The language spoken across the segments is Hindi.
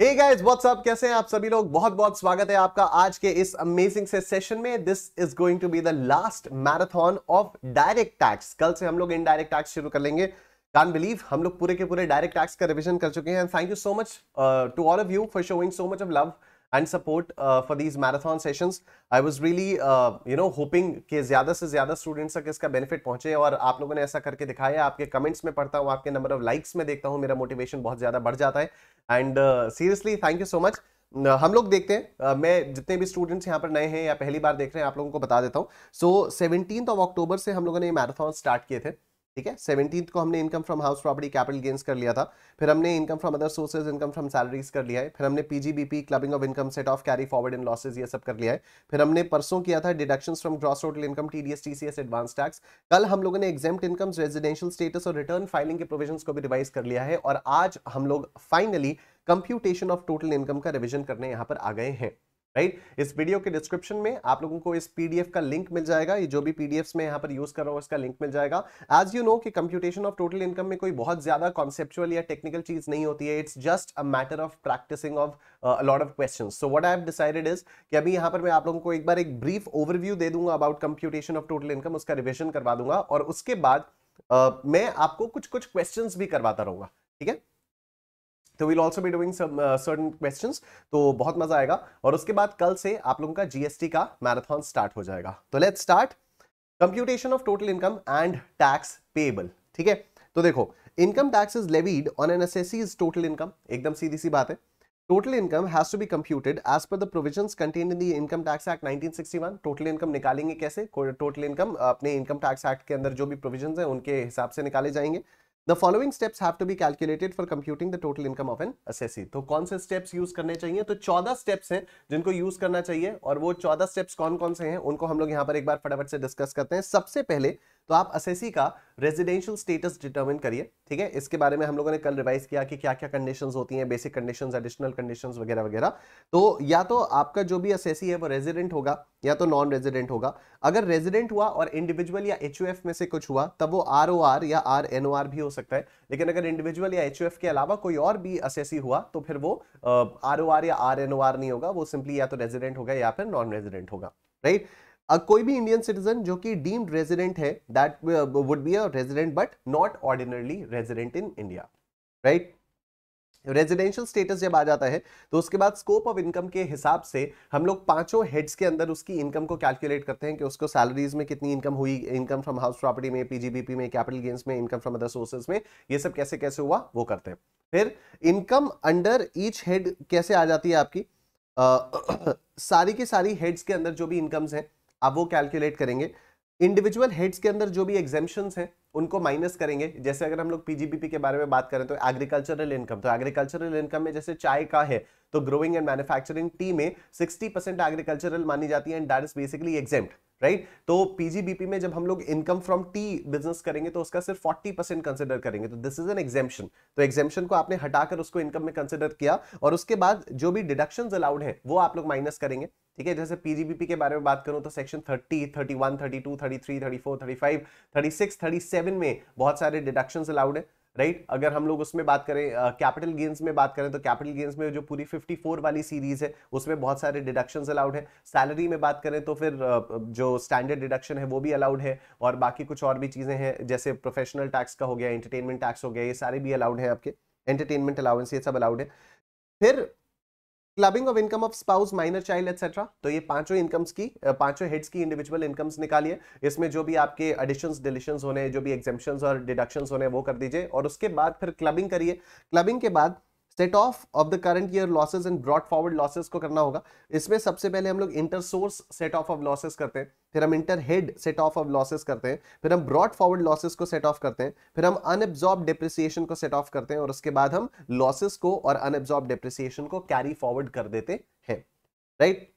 guys, what's up? कैसे हैं आप सभी लोग बहुत बहुत स्वागत है आपका आज के इस अमेजिंग से सेशन में this is going to be the last marathon of direct tax कल से हम लोग इनडायरेक्ट टैक्स शुरू कर लेंगे कान बिलीव हम लोग पूरे के पूरे डायरेक्ट टैक्स का रिविजन कर चुके हैं thank you so much to all of you for showing so much of love and support for these marathon sessions I was really you know hoping कि ज़्यादा से ज़्यादा स्टूडेंट्स तक इसका बेनिफिट पहुंचे और आप लोगों ने ऐसा करके दिखाया आपके कमेंट्स में पढ़ता हूँ आपके नंबर ऑफ लाइक्स में देखता हूँ मेरा मोटिवेशन बहुत ज़्यादा बढ़ जाता है and seriously thank you so much हम लोग देखते हैं uh, मैं जितने भी स्टूडेंट्स यहाँ पर नए हैं या पहली बार देख रहे हैं आप लोगों को बता देता हूँ सो सेवनटीन ऑफ अक्टूबर से हम लोगों ने ये मैराथन स्टार्ट किए थे ठीक है सेवनटीन को हमने income from house property capital gains कर लिया था फिर हमने income from other sources income from salaries कर लिया है फिर हमने PGBP clubbing of income set off carry forward in losses ये सब कर लिया है फिर हमने परसों किया था deduction from gross total income TDS TCS advance tax कल हम लोगों ने एक्जेम इनकम रेजिडेंशियल स्टेटस और रिटर्न फाइलिंग के प्रोविजन को भी रिवाइज कर लिया है और आज हम लोग finally computation of total income का रिविजन करने यहाँ पर आ गए हैं राइट इस वीडियो के डिस्क्रिप्शन में आप लोगों को इस पीडीएफ का लिंक मिल जाएगा ये जो भी पीडीएफ में यहाँ पर यूज कर रहा हूँ इसका लिंक मिल जाएगा एज यू नो कि कंप्यूटेशन ऑफ टोटल इनकम में कोई बहुत ज्यादा कॉन्सेप्चुअल या टेक्निकल चीज नहीं होती है it's just a matter of practising of lot of question so what I have decided is कि अभी यहाँ पर मैं आप लोगों को एक बार एक ब्रीफ ओवरव्यू दे दूंगा about computation of total income उसका रिविजन करवा दूंगा और उसके बाद uh, मैं आपको कुछ कुछ क्वेश्चन भी करवाता रहूंगा ठीक है तो वील ऑल्सो भी डूइंग सर्टन क्वेश्चन तो बहुत मजा आएगा और उसके बाद कल से आप लोगों का जीएसटी का मैराथन स्टार्ट हो जाएगा तो let start computation of total income and tax payable ठीक है तो देखो income tax is levied on an assessee's total income एकदम सीधी सी बात है total income has to be computed as per the provision contain in the income tax act 1961 total income निकालेंगे कैसे टोटल इनकम अपने इनकम टैक्स एक्ट के अंदर जो भी प्रोविजन है उनके हिसाब से निकाले जाएंगे the following steps have to be calculated for computing the total income of an assessee तो कौन से स्टेप्स यूज करने चाहिए तो चौदह स्टेप्स हैं जिनको यूज करना चाहिए और वो चौदह स्टेप्स कौन कौन से हैं उनको हम लोग यहाँ पर एक बार फटाफट से डिस्कस करते हैं सबसे पहले तो आप असेसी का रेजिडेंशियल स्टेटस डिटर्मिन करिए ठीक है इसके बारे में हम लोगों ने कल रिवाइज किया कि क्या क्या कंडीशन होती हैं बेसिक कंडीशन एडिशनल कंडीशन वगैरह वगैरह तो या तो आपका जो भी असेसी है वो रेजिडेंट होगा या तो नॉन रेजिडेंट होगा अगर रेजिडेंट हुआ और इंडिविजुअल या एच में से कुछ हुआ तब वो आर या आर भी हो सकता है लेकिन अगर इंडिविजुअल या एच के अलावा कोई और भी असेसी हुआ तो फिर वो आर या आर नहीं होगा वो सिंपली या तो रेजिडेंट होगा या फिर नॉन रेजिडेंट होगा राइट right? Uh, कोई भी इंडियन सिटीजन जो कि डीम्ड रेजिडेंट है that would be a resident but not ordinarily resident in India right residential status जब आ जाता है तो उसके बाद स्कोप ऑफ इनकम के हिसाब से हम लोग पांचों हेड्स के अंदर उसकी इनकम को कैलकुलेट करते हैं कि उसको सैलरीज में कितनी इनकम हुई इनकम फ्रॉम हाउस प्रॉपर्टी में पीजीबीपी में कैपिटल गेन्स में इनकम फ्रॉम अदर सोर्सेज में ये सब कैसे कैसे हुआ वो करते हैं फिर इनकम अंडर ईच हेड कैसे आ जाती है आपकी आ, सारी की सारी हेड्स के अंदर जो भी इनकम्स हैं अब वो कैलकुलेट करेंगे इंडिविजुअल हेड्स के अंदर जो भी एग्जेम्पन्स हैं उनको माइनस करेंगे जैसे अगर हम लोग पीजीबीपी के बारे में बात करें तो एग्रीकल्चरल इनकम तो एग्रीकल्चरल इनकम में जैसे चाय का है तो ग्रोइंग एंड मैन्युफैक्चरिंग टी में 60 परसेंट एग्रीकल्चरल मानी जाती है and that is basically exempt right तो पीजीबीपी में जब हम लोग इनकम फ्रॉम टी बिजनेस करेंगे तो उसका सिर्फ 40 परसेंट कंसिडर करेंगे तो दिस इज एन एग्जेम्पन तो एग्जेम्पन को आपने हटाकर उसको इनकम में कंसिडर किया और उसके बाद जो भी डिडक्शन अलाउड है वो आप लोग माइनस करेंगे ठीक है जैसे पीजीबीपी के बारे में बात करूं तो सेक्शन 30, 31, 32, 33, 34, 35, 36, 37 सेवन में बहुत सारे डिडक्शन अलाउड है राइट right? अगर हम लोग उसमें बात करें कैपिटल uh, गेन्स में बात करें तो कैपिटल गेन्स में जो पूरी 54 वाली सीरीज है उसमें बहुत सारे डिडक्शंस अलाउड है सैलरी में बात करें तो फिर uh, जो स्टैंडर्ड डिडक्शन है वो भी अलाउड है और बाकी कुछ और भी चीज़ें हैं जैसे प्रोफेशनल टैक्स का हो गया एंटरटेनमेंट टैक्स हो गया ये सारे भी अलाउड है आपके एंटरटेनमेंट अलाउंस ये सब अलाउड है फिर clubbing of income of spouse minor child etcetera तो ये पांचों इनकम्स की पांचों हेड्स की इंडिविजुअल इनकम्स निकालिए इसमें जो भी आपके एडिशंस डिलीशंस होने जो भी एग्जामेशन और डिडक्शंस होने वो कर दीजिए और उसके बाद फिर क्लबिंग करिए क्लबिंग के बाद set off of the current year losses and brought forward losses को करना होगा इसमें सबसे पहले हम लोग inter source set off of losses करते हैं फिर हम inter head set off of losses करते हैं फिर हम ब्रॉड फॉरवर्ड लॉसेज को सेट ऑफ करते हैं फिर हम अनएब्जॉर्ब डिप्रिसिएशन को सेट ऑफ करते हैं और उसके बाद हम लॉसेज को और अनएब्जॉर्ब डिप्रिसिएशन को कैरी फॉरवर्ड कर देते हैं राइट right?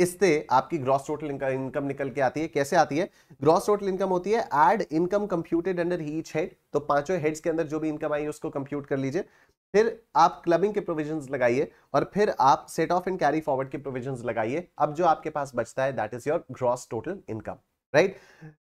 इससे आपकी ग्रॉस टोटल इनकम निकल के आती है कैसे आती है ग्रॉस टोटल इनकम होती है add income computed under each head तो पांचों हेड्स के अंदर जो भी इनकम आई उसको कंप्यूट कर लीजिए फिर आप क्लबिंग के प्रोविजंस लगाइए और फिर आप set off and carry forward के प्रोविजंस लगाइए अब जो आपके पास बचता है that is your gross total income right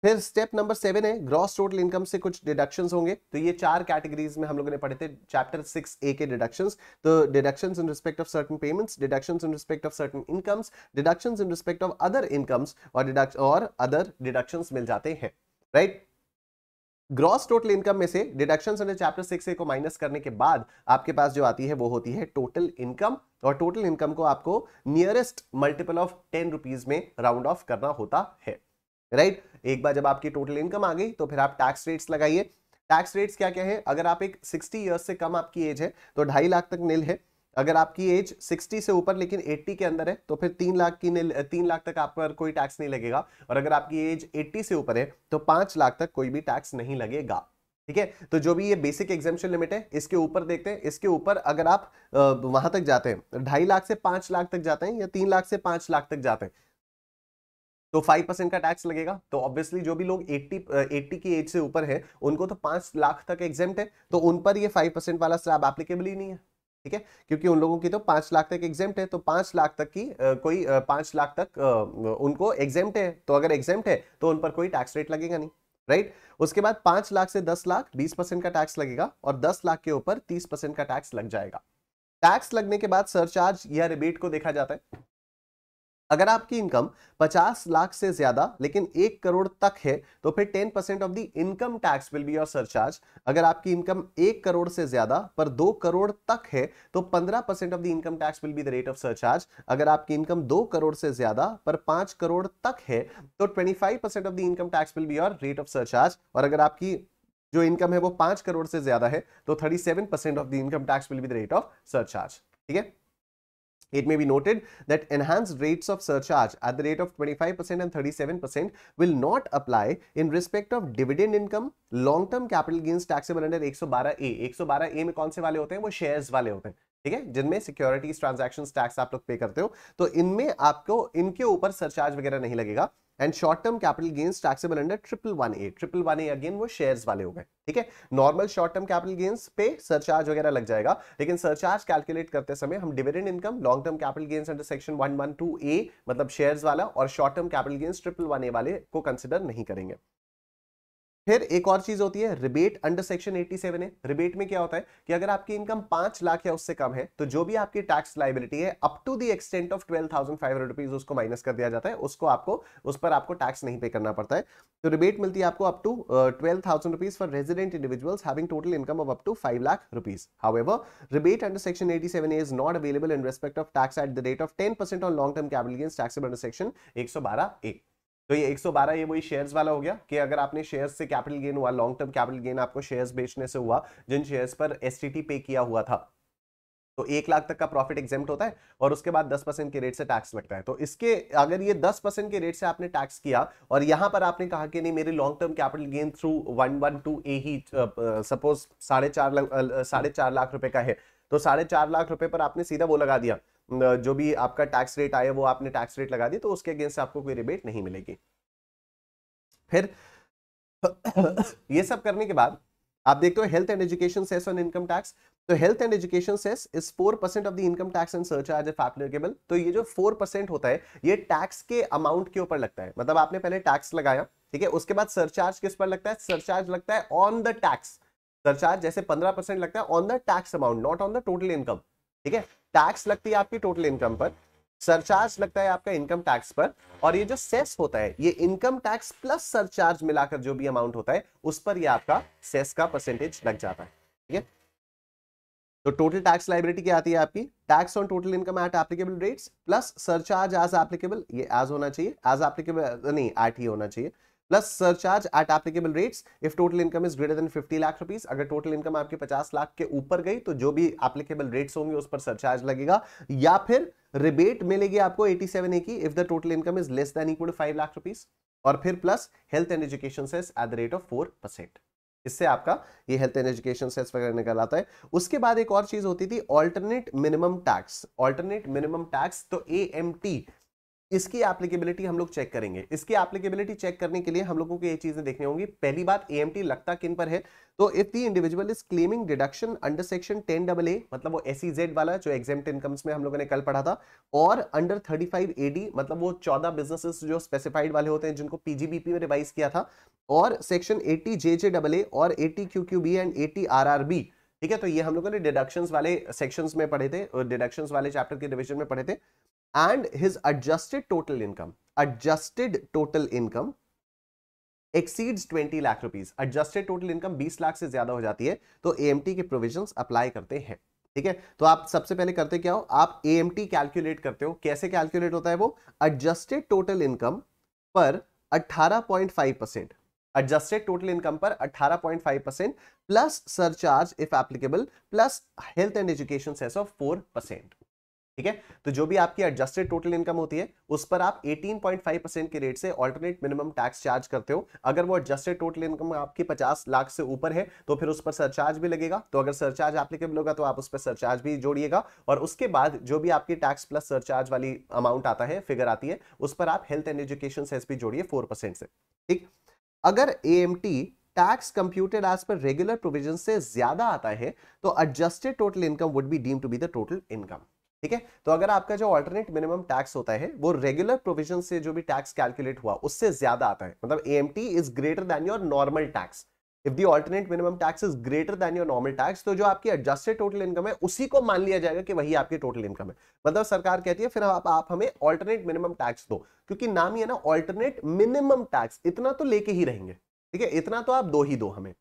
फिर स्टेप नंबर सेवन है ग्रॉस टोटल इनकम से कुछ डिडक्शंस होंगे तो ये चार कैटेगरीज में हम लोगों ने पढ़े थे चैप्टर सिक्स ए के डिडक्शंस तो deductions in respect of certain payments deductions in respect of certain incomes deductions in respect of other incomes और डिडक्ट और अदर डिडक्शंस मिल जाते हैं right right? Gross total income में से डिडक्शन अंडर चैप्टर सिक्स को माइनस करने के बाद आपके पास जो आती है वो होती है टोटल इनकम और टोटल इनकम को आपको nearest multiple of ten rupees में राउंड ऑफ करना होता है राइट right? एक बार जब आपकी टोटल इनकम आ गई तो फिर आप टैक्स रेट्स लगाइए टैक्स रेट्स क्या क्या है अगर आप एक सिक्सटी ईयर्स से कम आपकी एज है तो ढाई लाख तक नील है अगर आपकी एज 60 से ऊपर लेकिन 80 के अंदर है तो फिर तीन लाख की तीन लाख तक आप पर कोई टैक्स नहीं लगेगा और अगर आपकी एज 80 से ऊपर है तो पांच लाख तक कोई भी टैक्स नहीं लगेगा ठीक है तो जो भी ये बेसिक एग्जामेशन लिमिट है इसके ऊपर देखते हैं इसके ऊपर अगर आप वहां तक जाते हैं ढाई लाख से पांच लाख तक जाते हैं या तीन लाख से पांच लाख तक जाते हैं तो फाइव परसेंट का टैक्स लगेगा तो ऑब्वियसली जो भी लोग 80 80 की एज से ऊपर है उनको तो पांच लाख तक एग्जाम है तो उन पर ये फाइव परसेंट वाला स्लैब एप्लीकेबल ही नहीं है ठीक है क्योंकि उन लोगों की तो पांच लाख तक एग्जाम है तो पांच लाख तक की कोई पांच लाख तक उनको एग्जाम है तो अगर एग्जाम है तो उन पर कोई टैक्स रेट लगेगा नहीं राइट उसके बाद पांच लाख से दस लाख बीस परसेंट का टैक्स लगेगा और दस लाख के ऊपर तीस परसेंट का टैक्स लग जाएगा टैक्स लगने के बाद सरचार्ज या रिबेट को देखा जाता है अगर आपकी इनकम 50 लाख से ज्यादा लेकिन एक करोड़ तक है तो फिर 10 percent of the income tax will be your surcharge अगर आपकी इनकम एक करोड़ से ज्यादा पर दो करोड़ तक है तो 15 percent of the income tax will be the rate of surcharge अगर आपकी इनकम दो करोड़ से ज्यादा पर पांच करोड़ तक है तो 25 percent of the income tax will be your rate of surcharge और अगर आपकी जो इनकम है वो पांच करोड़ से ज्यादा है तो thirty seven percent of the income tax will be the rate of surcharge ठीक है It may be noted that enhanced rates of surcharge at the rate of 25% and 37% will not apply in respect of dividend income, long-term capital gains taxable under 112A. 112A में कौन से वाले होते हैं वो shares वाले होते हैं ठीक है जिनमें securities transactions tax आप लोग pay करते हो तो इनमें आपको इनके ऊपर surcharge वगैरह नहीं लगेगा and short term capital gains taxable under triple one A triple one A again वो शेयर्स वाले हो गए ठीक है normal short term capital gains पे सरचार्ज वगैरह लग जाएगा लेकिन सरचार्ज कैलकुलेट करते समय हम dividend income long term capital gains under section one one two A मतलब शेयर्स वाला और short term capital gains triple one A वाले को कंसिडर नहीं करेंगे फिर एक और चीज होती है रिबेट अंडर सेक्शन 87 है रिबेट में क्या होता है कि अगर आपकी इनकम पांच लाख या उससे कम है तो जो भी आपकी टैक्स लाइबिलिटी है up to the extent of twelve thousand five hundred rupees उसको माइनस कर दिया जाता है उसको आपको उस पर आपको टैक्स नहीं पे करना पड़ता है तो रिबेट मिलती है आपको up to twelve thousand rupees for resident individuals having total income of up to five lakh rupees however rebate under section eighty seven is not available in respect of tax at the rate of ten percent on long term capital gains under section एक सौ बारह एक तो ये 112 ये वही शेयर्स वाला हो गया कि अगर आपने शेयर्स से कैपिटल गेन हुआ लॉन्ग टर्म कैपिटल गेन आपको शेयर्स बेचने से हुआ जिन शेयर्स पर एस पे किया हुआ था तो एक लाख तक का प्रॉफिट एग्जाम होता है और उसके बाद दस परसेंट के रेट से टैक्स लगता है तो इसके अगर ये दस परसेंट के रेट से आपने टैक्स किया और यहां पर आपने कहा कि नहीं मेरे long term capital gain through one one two A ही सपोज साढ़े चार साढ़े चार लाख रुपए का है तो साढ़े चार लाख रुपए पर आपने सीधा वो लगा दिया जो भी आपका टैक्स रेट आया वो आपने टैक्स रेट लगा दी तो उसके अगेंस्ट आपको कोई रिबेट नहीं मिलेगी फिर ये सब करने के बाद आप देखते हो health and education cess on income tax तो health and education cess is four percent of the income tax and surcharge if applicable तो ये जो फोर परसेंट होता है ये टैक्स के अमाउंट के ऊपर लगता है मतलब आपने पहले टैक्स लगाया ठीक है उसके बाद सरचार्ज किस पर लगता है सरचार्ज लगता है ऑन द टैक्स सरचार्ज जैसे पंद्रह परसेंट लगता है on the tax amount not on the total income ठीक है टैक्स लगती है आपकी टोटल इनकम पर सरचार्ज लगता है आपका इनकम टैक्स पर और ये जो सेस होता है ये इनकम टैक्स प्लस सरचार्ज मिलाकर जो भी अमाउंट होता है उस पर ये आपका सेस का परसेंटेज लग जाता है ठीक है तो टोटल टैक्स लाइबिलिटी क्या आती है आपकी tax on total income at applicable rates plus surcharge as applicable ये एज होना चाहिए एज एप्लीकेबल नहीं एट ही होना चाहिए plus surcharge at applicable rates if total income is greater than 50 lakh rupees अगर टोटल इनकम आपकी 50 लाख के ऊपर गई तो जो भी एप्लीकेबल रेट्स होंगे उस पर सरचार्ज लगेगा या फिर रिबेट मिलेगी आपको 87 ए की if the total income is less than equal to 5 lakh rupees और फिर plus health and education cess at the rate of 4% इससे आपका ये हेल्थ एंड एजुकेशन सेस वगैरह निकल आता है उसके बाद एक और चीज होती थी alternate minimum tax alternate minimum tax तो ए इसकी एप्लीकेबिलिटी हम लोग चेक करेंगे इसकी एप्लीकेबिलिटी चेक करने के लिए हम लोगों को ये चीजें देखनी होंगी पहली बात ए लगता किन पर है तो if the individual is claiming deduction under section ten double A मतलब वो एस e वाला जो एग्जाम इनकम्स में हम लोगों ने कल पढ़ा था और अंडर थर्टी फाइव एडी मतलब वो चौदह बिजनेसेस जो स्पेसिफाइड वाले होते हैं जिनको पीजीबीपी में रिवाइज किया था और section eighty J J double A और eighty Q Q B and eighty R R B ठीक है तो ये हम लोगों ने डिडक्शंस वाले सेक्शंस में पढ़े थे और डिडक्शंस वाले चैप्टर के डिवीजन में पढ़े थे and his adjusted total income adjusted total income exceeds 20 lakh rupees adjusted total income 20 lakh से ज्यादा हो जाती है तो एएमटी के प्रोविजंस अप्लाई करते हैं ठीक है तो आप सबसे पहले करते क्या हो आप एएमटी कैलकुलेट करते हो कैसे कैलकुलेट होता है वो एडजस्टेड टोटल इनकम पर 18.5 परसेंट एडजस्टेड टोटल इनकम पर 18.5 percent plus surcharge if applicable plus health and education cess of 4 percent ठीक है तो जो भी आपकी एडजस्टेड टोटल इनकम होती है उस पर आप 18.5 परसेंट के रेट से अल्टरनेट मिनिमम टैक्स चार्ज करते हो अगर वो एडजस्टेड टोटल इनकम आपकी 50 लाख से ऊपर है तो फिर उस पर सरचार्ज भी लगेगा तो अगर सरचार्ज एप्लीकेबल होगा तो आप उस पर सरचार्ज भी जोड़िएगा और उसके बाद जो भी आपकी टैक्स प्लस सरचार्ज वाली अमाउंट आता है फिगर आती है उस पर आप हेल्थ एंड एजुकेशन से भी जोड़िए फोर से ठीक अगर ए tax computed as per regular provision से ज्यादा आता है तो adjusted total income would be deemed to be the total income ठीक है तो अगर आपका जो ऑल्टरनेट मिनिमम टैक्स होता है वो रेगुलर प्रोविजन से जो भी टैक्स कैलकुलेट हुआ उससे ज्यादा आता है मतलब A M T is greater than your normal tax if the alternate minimum tax is greater than your normal tax तो जो आपकी एडजस्टेड टोटल इनकम है उसी को मान लिया जाएगा कि वही आपकी टोटल इनकम है मतलब सरकार कहती है फिर आप, आप हमें ऑल्टरनेट मिनिमम टैक्स दो क्योंकि नाम ही है ना ऑल्टरनेट मिनिमम टैक्स इतना तो लेके ही रहेंगे ठीक है इतना तो आप दो ही दो हमें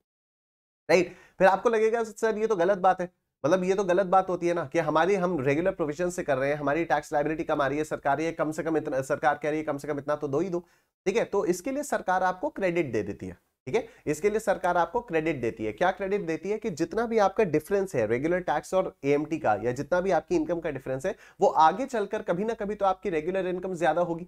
राइट फिर आपको लगेगा सर ये तो गलत बात है मतलब ये तो गलत बात होती है ना कि हमारी हम रेगुलर प्रोविजन से कर रहे हैं हमारी टैक्स लाइबिलिटी कम आ रही है सरकार ये कम से कम इतना सरकार कह रही है कम से कम इतना तो दो ही दो ठीक है तो इसके लिए सरकार आपको क्रेडिट दे देती है ठीक है इसके लिए सरकार आपको क्रेडिट देती है क्या क्रेडिट देती है कि जितना भी आपका डिफरेंस है रेगुलर टैक्स और ए का या जितना भी आपकी इनकम का डिफरेंस है वो आगे चलकर कभी ना कभी तो आपकी रेगुलर इनकम ज्यादा होगी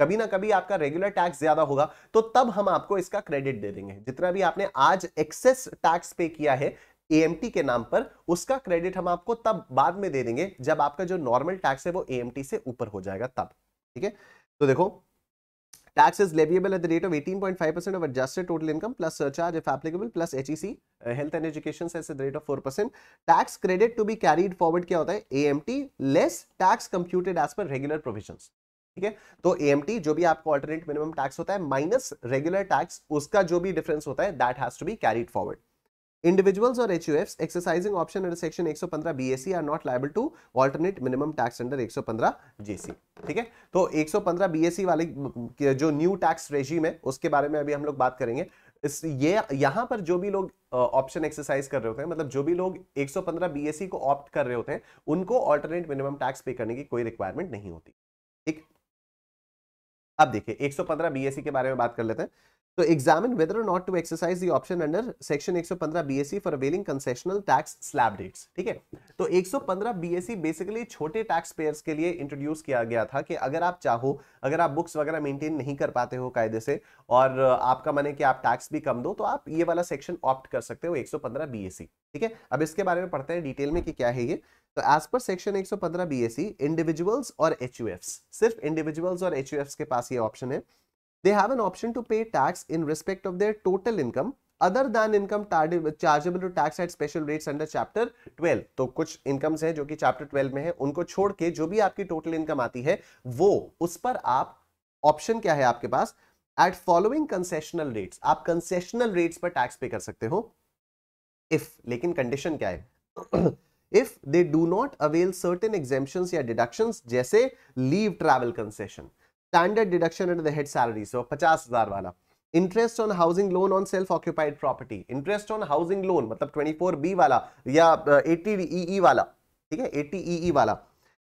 कभी ना कभी आपका रेगुलर टैक्स ज्यादा होगा तो तब हम आपको इसका क्रेडिट दे देंगे जितना भी आपने आज एक्सेस टैक्स पे किया है ए के नाम पर उसका क्रेडिट हम आपको तब बाद में दे देंगे जब आपका जो नॉर्मल टैक्स है वो ए से ऊपर हो जाएगा तब ठीक है तो देखो टैक्स इज लेबल at the rate of eighteen point five percent of adjusted total income plus surcharge if applicable plus H E C health and education cess rate of four percent tax credit to be carried forward क्या होता है A M T less tax computed as per regular provision ठीक है तो ए एम टी जो भी आपको ऑल्टरनेट मिनिमम टैक्स होता है माइनस रेगुलर टैक्स उसका जो भी डिफरेंस होता है that has to be carried forward Individuals or HUFs exercising option under section 115 BAC e are not liable to alternate minimum tax under 115 JC. ठीक है तो 115 BAC e वाले जो न्यू टैक्स रेजिम है उसके बारे में अभी हम लोग बात करेंगे इस ये यहां पर जो भी लोग ऑप्शन एक्सरसाइज कर रहे होते हैं मतलब जो भी लोग 115 बीएससी e को ऑप्ट कर रहे होते हैं उनको ऑल्टरनेट मिनिमम टैक्स पे करने की कोई रिक्वायरमेंट नहीं होती ठीक अब देखिए 115 बीएससी के बारे में बात कर लेते हैं So examine whether or not to exercise the option under section 115 BSE for availing concessional tax slab rates. ठीक है तो 115 BSE बेसिकली छोटे टैक्स पेयर्स के लिए इंट्रोड्यूस किया गया था कि अगर आप चाहो अगर आप बुक्स वगैरह मेंटेन नहीं कर पाते हो कायदे से और आपका मन है कि आप टैक्स भी कम दो तो आप ये वाला सेक्शन ऑप्ट कर सकते हो 115 BSE. ठीक है अब इसके बारे में पढ़ते हैं डिटेल में कि क्या है ये तो as per section 115 BSE individuals और एच सिर्फ इंडिविजुअल्स और एच के पास ये ऑप्शन है they have an option to pay tax in respect of their total income other than income chargeable to tax at special rates under chapter 12 तो कुछ इनकम्स हैं जो कि चैप्टर 12 में है उनको छोड़ के जो भी आपकी टोटल इनकम आती है वो उस पर आप ऑप्शन क्या है आपके पास एट फॉलोइंग कंसेशनल रेट्स आप कंसेशनल रेट्स पर टैक्स पे कर सकते हो इफ लेकिन कंडीशन क्या है if they do not avail certain exemption या डिडक्शन जैसे leave travel concession standard deduction and the head salary so पचास हजार वाला interest on housing loan on self occupied property interest on housing loan मतलब ट्वेंटी फोर बी वाला या eighty uh, E e e वाला ठीक है एटी ई e वाला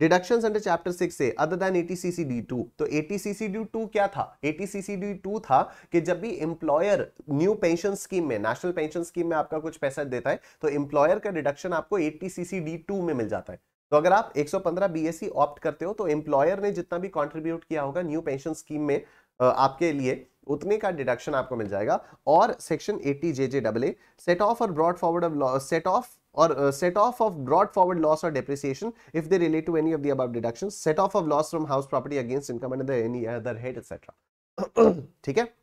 डिडक्शन अंडर चैप्टर सिक्स से other than eighty C C D two तो eighty C C D two क्या था eighty C C D two था कि जब भी एम्प्लॉयर न्यू पेंशन स्कीम में नेशनल पेंशन स्कीम में आपका कुछ पैसा देता है तो एम्प्लॉयर का डिडक्शन आपको eighty C C D two में मिल जाता है तो अगर आप 115 बीएससी ऑप्ट करते हो तो एम्प्लॉयर ने जितना भी कंट्रीब्यूट किया होगा न्यू पेंशन स्कीम में आपके लिए उतने का डिडक्शन आपको मिल जाएगा और section eighty J J double set off और brought forward of loss set off और set off of brought forward loss और depreciation if they relate to any of the deduction set off of loss from house property against income and any other head etcetera ठीक है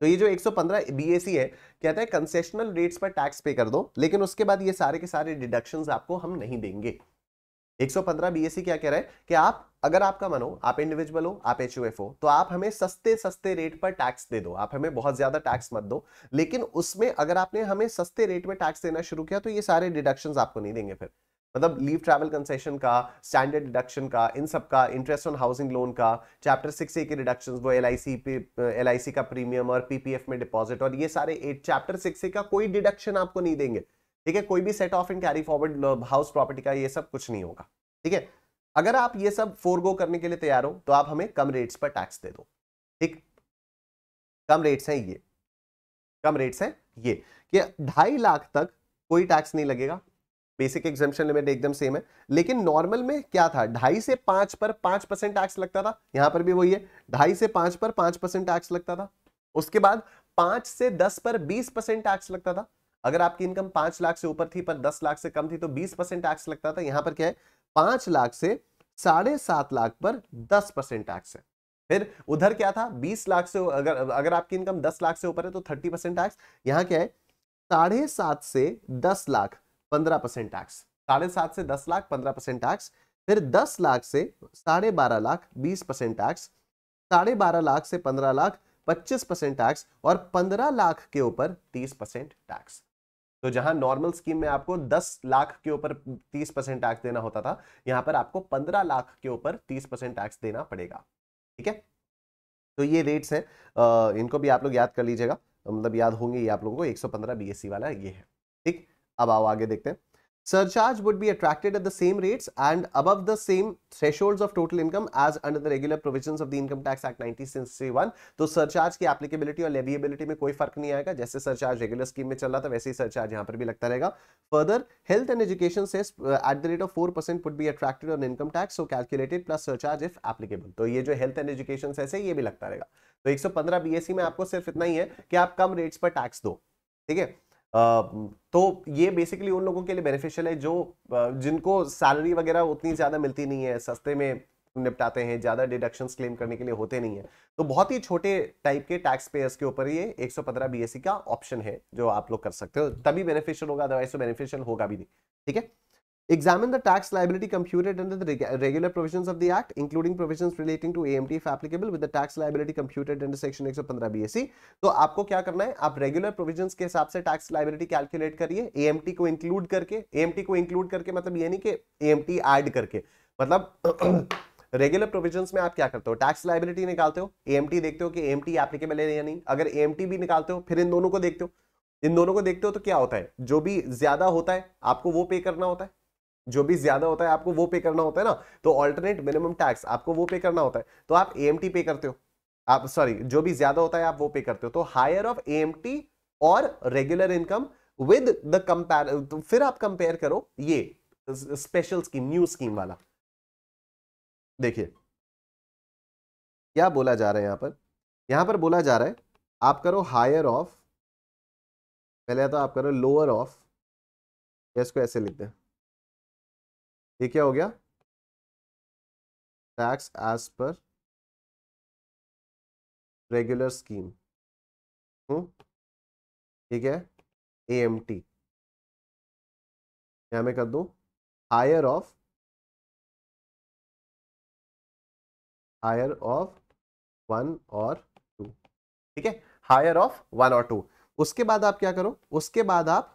तो ये जो 115 बीएसी है कहता है कंसेशनल रेट्स पर टैक्स पे कर दो लेकिन उसके बाद ये सारे के सारे डिडक्शन आपको हम नहीं देंगे 115 बीएससी क्या कह रहा है कि आप अगर आपका मन हो आप इंडिविजुअल हो आप एच हो तो आप हमें सस्ते सस्ते रेट पर टैक्स दे दो आप हमें बहुत ज्यादा टैक्स मत दो लेकिन उसमें अगर आपने हमें सस्ते रेट में टैक्स देना शुरू किया तो ये सारे डिडक्शन आपको नहीं देंगे फिर मतलब लीव ट्रैवल कंसेशन का स्टैंडर्ड डिडक्शन का इन सब का इंटरेस्ट ऑन हाउसिंग लोन का चैप्टर सिक्स ए के डिडक्शन वो एल आई सी पे एल आई सी का प्रीमियम और पीपीएफ में डिपॉजिट और ये सारे चैप्टर सिक्स ए का कोई डिडक्शन आपको नहीं देंगे ठीक है कोई भी set off and carry forward house property का ये सब कुछ नहीं होगा ठीक है अगर आप ये सब फोरगो करने के लिए तैयार हो तो आप हमें कम रेट्स पर टैक्स दे दो ठीक कम रेट्स हैं ये कम रेट्स हैं ये कि ढाई लाख तक कोई टैक्स नहीं लगेगा बेसिक एग्जामेशन लिमिट एकदम सेम है लेकिन नॉर्मल में क्या था ढाई से पांच पर पांच परसेंट टैक्स लगता था यहां पर भी वही है ढाई से पांच पर पांच परसेंट टैक्स लगता था उसके बाद पांच से दस पर बीस परसेंट टैक्स लगता था अगर आपकी इनकम पांच लाख से ऊपर थी पर दस लाख से कम थी तो बीस परसेंट टैक्स लगता था यहां पर क्या है पांच लाख से साढ़े सात लाख पर दस परसेंट टैक्स है फिर उधर क्या था बीस लाख से अगर अगर आपकी इनकम दस लाख से ऊपर है तो थर्टी परसेंट टैक्स यहाँ क्या है साढ़े सात से दस लाख पंद्रह परसेंट टैक्स साढ़े सात से दस लाख पंद्रह परसेंट टैक्स फिर दस लाख से साढ़े बारह लाख बीस परसेंट टैक्स साढ़े बारह लाख से पंद्रह लाख पच्चीस परसेंट टैक्स और पंद्रह लाख के ऊपर तीस परसेंट टैक्स तो जहां नॉर्मल स्कीम में आपको दस लाख के ऊपर तीस परसेंट टैक्स देना होता था यहां पर आपको पंद्रह लाख के ऊपर तीस परसेंट टैक्स देना पड़ेगा ठीक है तो ये रेट्स हैं इनको भी आप लोग याद कर लीजिएगा मतलब याद होंगे ये आप लोगों को 115 बीएससी e वाला ये है अब आओ आगे देखते हैं surcharge surcharge would be attracted at the same rates and above the same thresholds of total income as under the regular provisions of the income tax act one तो सरचार्ज की एप्लीकेबिलिटी और लेबिलिटी में कोई फर्क नहीं आएगा जैसे सरचार्ज रेगुलर स्कीम में चल रहा था वैसे ही सरचार्ज यहाँ पर भी लगता रहेगा further health and education cess at the rate of four percent would be attracted on income tax so calculated plus surcharge if applicable तो ये जो हेल्थ एंड एजुकेशन से ये भी लगता रहेगा तो एक 115 बीएससी e में आपको सिर्फ इतना ही है कि आप कम रेट्स पर टैक्स दो ठीक है तो ये बेसिकली उन लोगों के लिए बेनिफिशियल है जो जिनको सैलरी वगैरह उतनी ज़्यादा मिलती नहीं है सस्ते में निपटाते हैं ज़्यादा डिडक्शंस क्लेम करने के लिए होते नहीं है तो बहुत ही छोटे टाइप के टैक्स पेयर्स के ऊपर ये 115 बीएससी का ऑप्शन है जो आप लोग कर सकते हो तभी बेनिफिशियल होगा अदरवाइज तो बेनिफिशियल होगा भी नहीं ठीक है Examine the tax liability computed under the reg regular provisions of the Act, including provisions relating to AMT if applicable, with the tax liability computed under Section 115 bac to aapko kya karna hai aap regular provisions ke hisab se tax liability calculate kariye amt ko include karke amt ko include karke matlab ye nahi ki amt add karke matlab regular provisions में आप क्या करते हो टैक्स लाइबिलिटी निकालते हो एएमटी देखते हो कि एएमटी एप्लीकेबल है या नहीं अगर एएमटी भी निकालते हो फिर इन दोनों को देखते हो इन दोनों को देखते हो तो क्या होता है जो भी ज्यादा होता है आपको वो पे करना होता है जो भी ज्यादा होता है आपको वो पे करना होता है ना तो ऑल्टरनेट मिनिमम टैक्स आपको वो पे करना होता है तो आप ए पे करते हो आप सॉरी जो भी ज्यादा होता है आप वो पे करते हो तो हायर ऑफ ए और regular income with the compare तो फिर आप कंपेयर करो ये स्पेशल स्कीम न्यू स्कीम वाला देखिए क्या बोला जा रहा है यहां पर यहां पर बोला जा रहा है आप करो हायर ऑफ पहले तो आप करो लोअर ऑफ इसको ऐसे लिख दें ये क्या हो गया tax as per regular scheme ठीक है ए एम टी यहां मैं कर दू higher of higher of one और टू ठीक है हायर ऑफ वन और टू उसके बाद आप क्या करो उसके बाद आप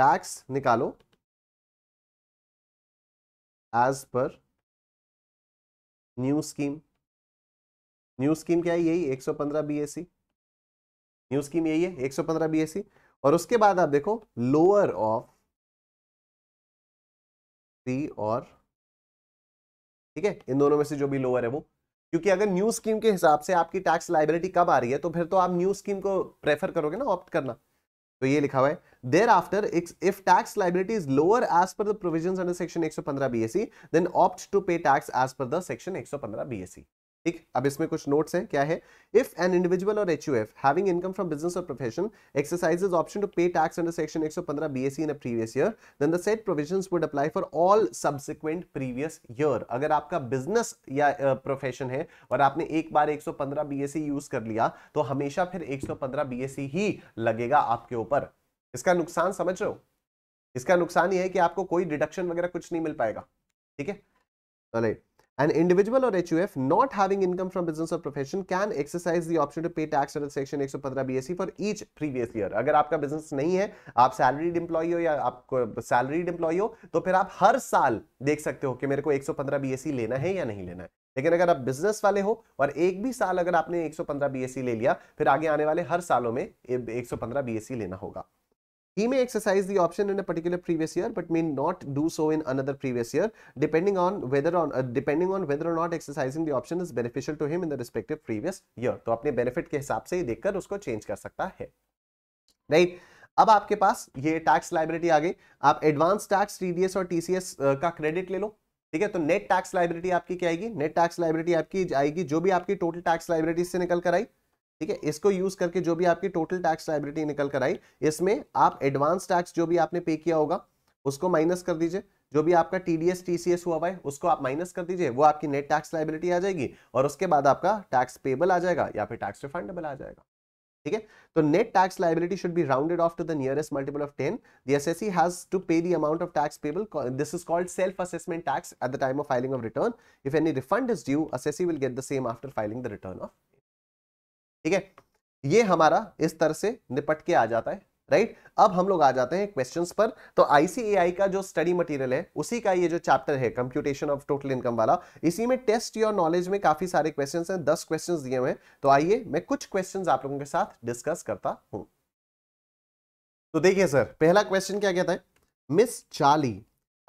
टैक्स निकालो as per new scheme new scheme क्या है यही 115 सौ पंद्रह बीएससी न्यू स्कीम यही है 115 सौ पंद्रह बीएससी e. और उसके बाद आप देखो लोअर ऑफ सी और ठीक है इन दोनों में से जो भी लोअर है वो क्योंकि अगर न्यू स्कीम के हिसाब से आपकी टैक्स लाइबिलिटी कब आ रही है तो फिर तो आप न्यू स्कीम को प्रेफर करोगे ना ऑप्ट करना तो ये लिखा हुआ है thereafter if tax liability is lower as per the provision under section 115 C then opt to pay tax as per the section 115 C ठीक अब इसमें कुछ नोट्स हैं क्या है if an individual or H having income from business और profession exercises option to pay tax under section 115 BSC in a previous year then the set provisions would apply for all subsequent previous year अगर आपका बिजनेस या प्रोफेशन uh, है और आपने एक बार 115 बीएससी यूज कर लिया तो हमेशा फिर 115 बीएससी e ही लगेगा आपके ऊपर इसका नुकसान समझ रहे हो इसका नुकसान ये है कि आपको कोई डिडक्शन वगैरह कुछ नहीं मिल पाएगा ठीक है चलिए An individual or HUF not having income from business or profession can exercise the option to pay tax under section 115 BSE for each previous year. अगर आपका business नहीं है आप salaried employee हो या आप salaried employee हो तो फिर आप हर साल देख सकते हो कि मेरे को 115 बीएसई लेना है या नहीं लेना है लेकिन अगर आप बिजनेस वाले हो और एक भी साल अगर आपने 115 बीएसई ले लिया फिर आगे आने वाले हर सालों में 115 बीएसई लेना होगा He may exercise the option in a particular previous year, but may not do so in another previous year, depending on whether on uh, depending on whether or not exercising the option is beneficial to him in the respective previous year. to apne benefit ke hisab se he dekhkar usko change kar sakta hai right? अब आपके पास ये टैक्स लाइबिलिटी आ गई आप एडवांस टैक्स टीडीएस और टीसीएस का क्रेडिट ले लो ठीक है तो नेट टैक्स लाइबिलिटी आपकी क्या आएगी नेट टैक्स लाइबिलिटी आपकी आएगी जो भी आपकी टोटल टैक्स लाइबिलिटी से निकल कर आई ठीक है इसको यूज करके जो भी आपकी टोटल टैक्स लाइबिलिटी निकल कर आई इसमें आप एडवांस टैक्स जो भी आपने पे किया होगा उसको माइनस कर दीजिए जो भी आपका टीडीएस टीसीएस हुआ हुआ उसको आप माइनस कर दीजिए वो आपकी नेट टैक्स लाइबिलिटी आ जाएगी और उसके बाद आपका टैक्स पेबल आ जाएगा या फिर टैक्स रिफंडेबल आ जाएगा ठीक है तो net tax liability should be rounded off to the nearest multiple of ten the assessee has to pay the amount of tax payable this is called self assessment tax at of time of filing of return if any refund is due assessee will get the same after filing the return ठीक है ये हमारा इस तरह से निपट के आ जाता है राइट अब हम लोग आ जाते हैं क्वेश्चंस पर तो आईसीएआई का जो स्टडी मटेरियल है उसी का ये जो चैप्टर है कंप्यूटेशन ऑफ टोटल इनकम वाला इसी में टेस्ट योर नॉलेज में काफी सारे क्वेश्चंस हैं दस क्वेश्चंस दिए हुए हैं तो आइए मैं कुछ क्वेश्चंस आप लोगों के साथ डिस्कस करता हूं तो देखिए सर पहला क्वेश्चन क्या कहता है Miss Charlie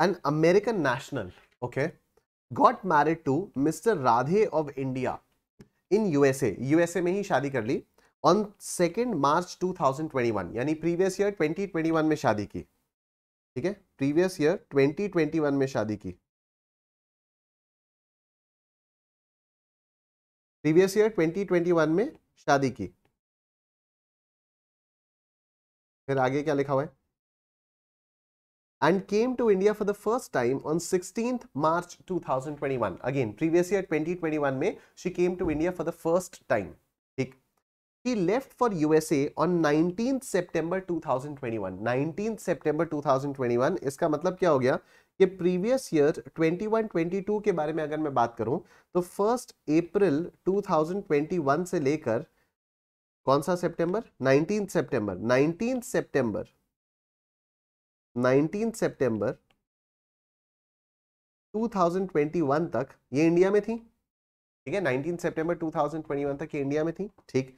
an American national okay got married to Mister Radhe of India in USA USA में ही शादी कर ली ऑन सेकेंड मार्च 2021 यानी प्रीवियस ईयर 2021 में शादी की ठीक है प्रीवियस ईयर 2021 में शादी की प्रीवियस ईयर 2021 में शादी की फिर आगे क्या लिखा हुआ है and came to India for the first time on 16th March 2021. Again, previous year 2021 May, she came to India for the first time. He left for USA on 19th September 2021. 19th September 2021 इसका मतलब क्या हो गया कि प्रीवियस ईयर 21-22 के बारे में अगर मैं बात करूं तो फर्स्ट अप्रैल 2021 से लेकर कौन सा सितंबर 19 सितंबर 19 सितंबर 19 सितंबर 2021 तक ये इंडिया में थी ठीक है 19 सितंबर 2021 तक ये इंडिया में थी ठीक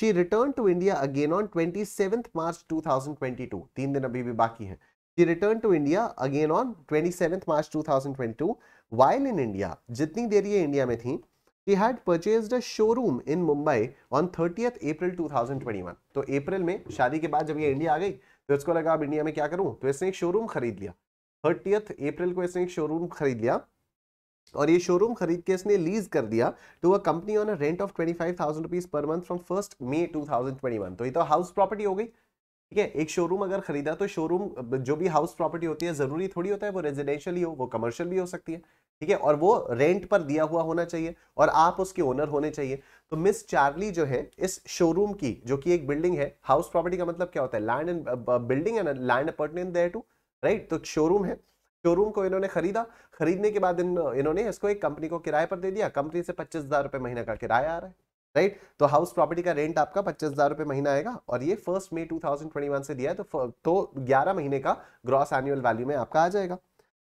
she return to India again on 27 March 2022 तीन दिन अभी भी बाकी है she return to India again on 27 March 2022 thousand in India जितनी देर ये इंडिया में थी she had purchased a showroom in Mumbai on 30th April 2021. तो अप्रैल में शादी के बाद जब ये इंडिया आ गई तो इसको लगा अब इंडिया में क्या करूं तो इसने एक शोरूम खरीद लिया थर्टियथ अप्रैल को इसने एक शोरूम खरीद लिया और ये शोरूम खरीद के इसने लीज कर दिया to a company on a rent of twenty five thousand rupees per month from first May two thousand twenty one तो ये तो हाउस प्रॉपर्टी हो गई ठीक है एक शोरूम अगर खरीदा तो शोरूम जो भी हाउस प्रॉपर्टी होती है जरूरी थोड़ी होता है वो रेजिडेंशियल ही हो वो कमर्शियल भी हो सकती है ठीक है और वो रेंट पर दिया हुआ होना चाहिए और आप उसके ओनर होने चाहिए तो मिस चार्ली जो है इस शोरूम की जो कि एक बिल्डिंग है हाउस प्रॉपर्टी का मतलब क्या होता है land and building and land appurtenant thereto right तो शोरूम है शोरूम को इन्होंने खरीदा खरीदने के बाद इन इन्होंने इसको एक कंपनी को किराए पर दे दिया कंपनी से पच्चीस हजार रुपये महीने का किराया आ रहा है राइट तो हाउस प्रॉपर्टी का रेंट आपका पच्चीस हजार रुपये महीना आएगा और ये फर्स्ट मई 2021 से दिया है तो तो 11 महीने का ग्रॉस एनुअल वैल्यू में आपका आ जाएगा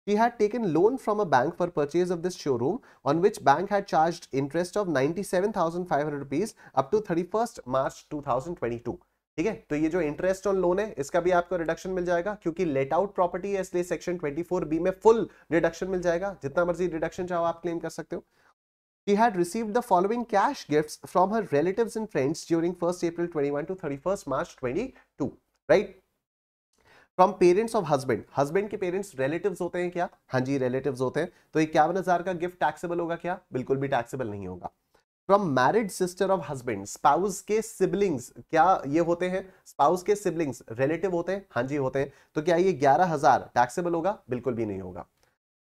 he had taken loan from a bank for purchase of this showroom on which bank had charged interest of 97,500 rupees up to 31st march 2022 ठीक है तो ये जो इंटरेस्ट ऑन लोन है इसका भी आपको रिडक्शन मिल जाएगा क्योंकि लेट आउट प्रॉपर्टी है इसलिए सेक्शन 24 बी में फुल रिडक्शन मिल जाएगा जितना मर्जी रिडक्शन चाहो आप क्लेम कर सकते हो he had received the following cash gifts from her relatives and friends during 1st April 21 to 31st March 22, right? From parents of husband husband के पेरेंट्स रिलेटिव होते हैं क्या हाँ जी रिलेटिव होते हैं तो इक्यावन हजार का गिफ्ट टैक्सेबल होगा क्या बिल्कुल भी टैक्सेबल नहीं होगा from married sister of husband spouse के सिबलिंग्स क्या ये होते हैं स्पाउस के सिबलिंग्स रिलेटिव होते हैं हाँ जी होते हैं तो क्या ये ग्यारह हजार टैक्सेबल होगा बिल्कुल भी नहीं होगा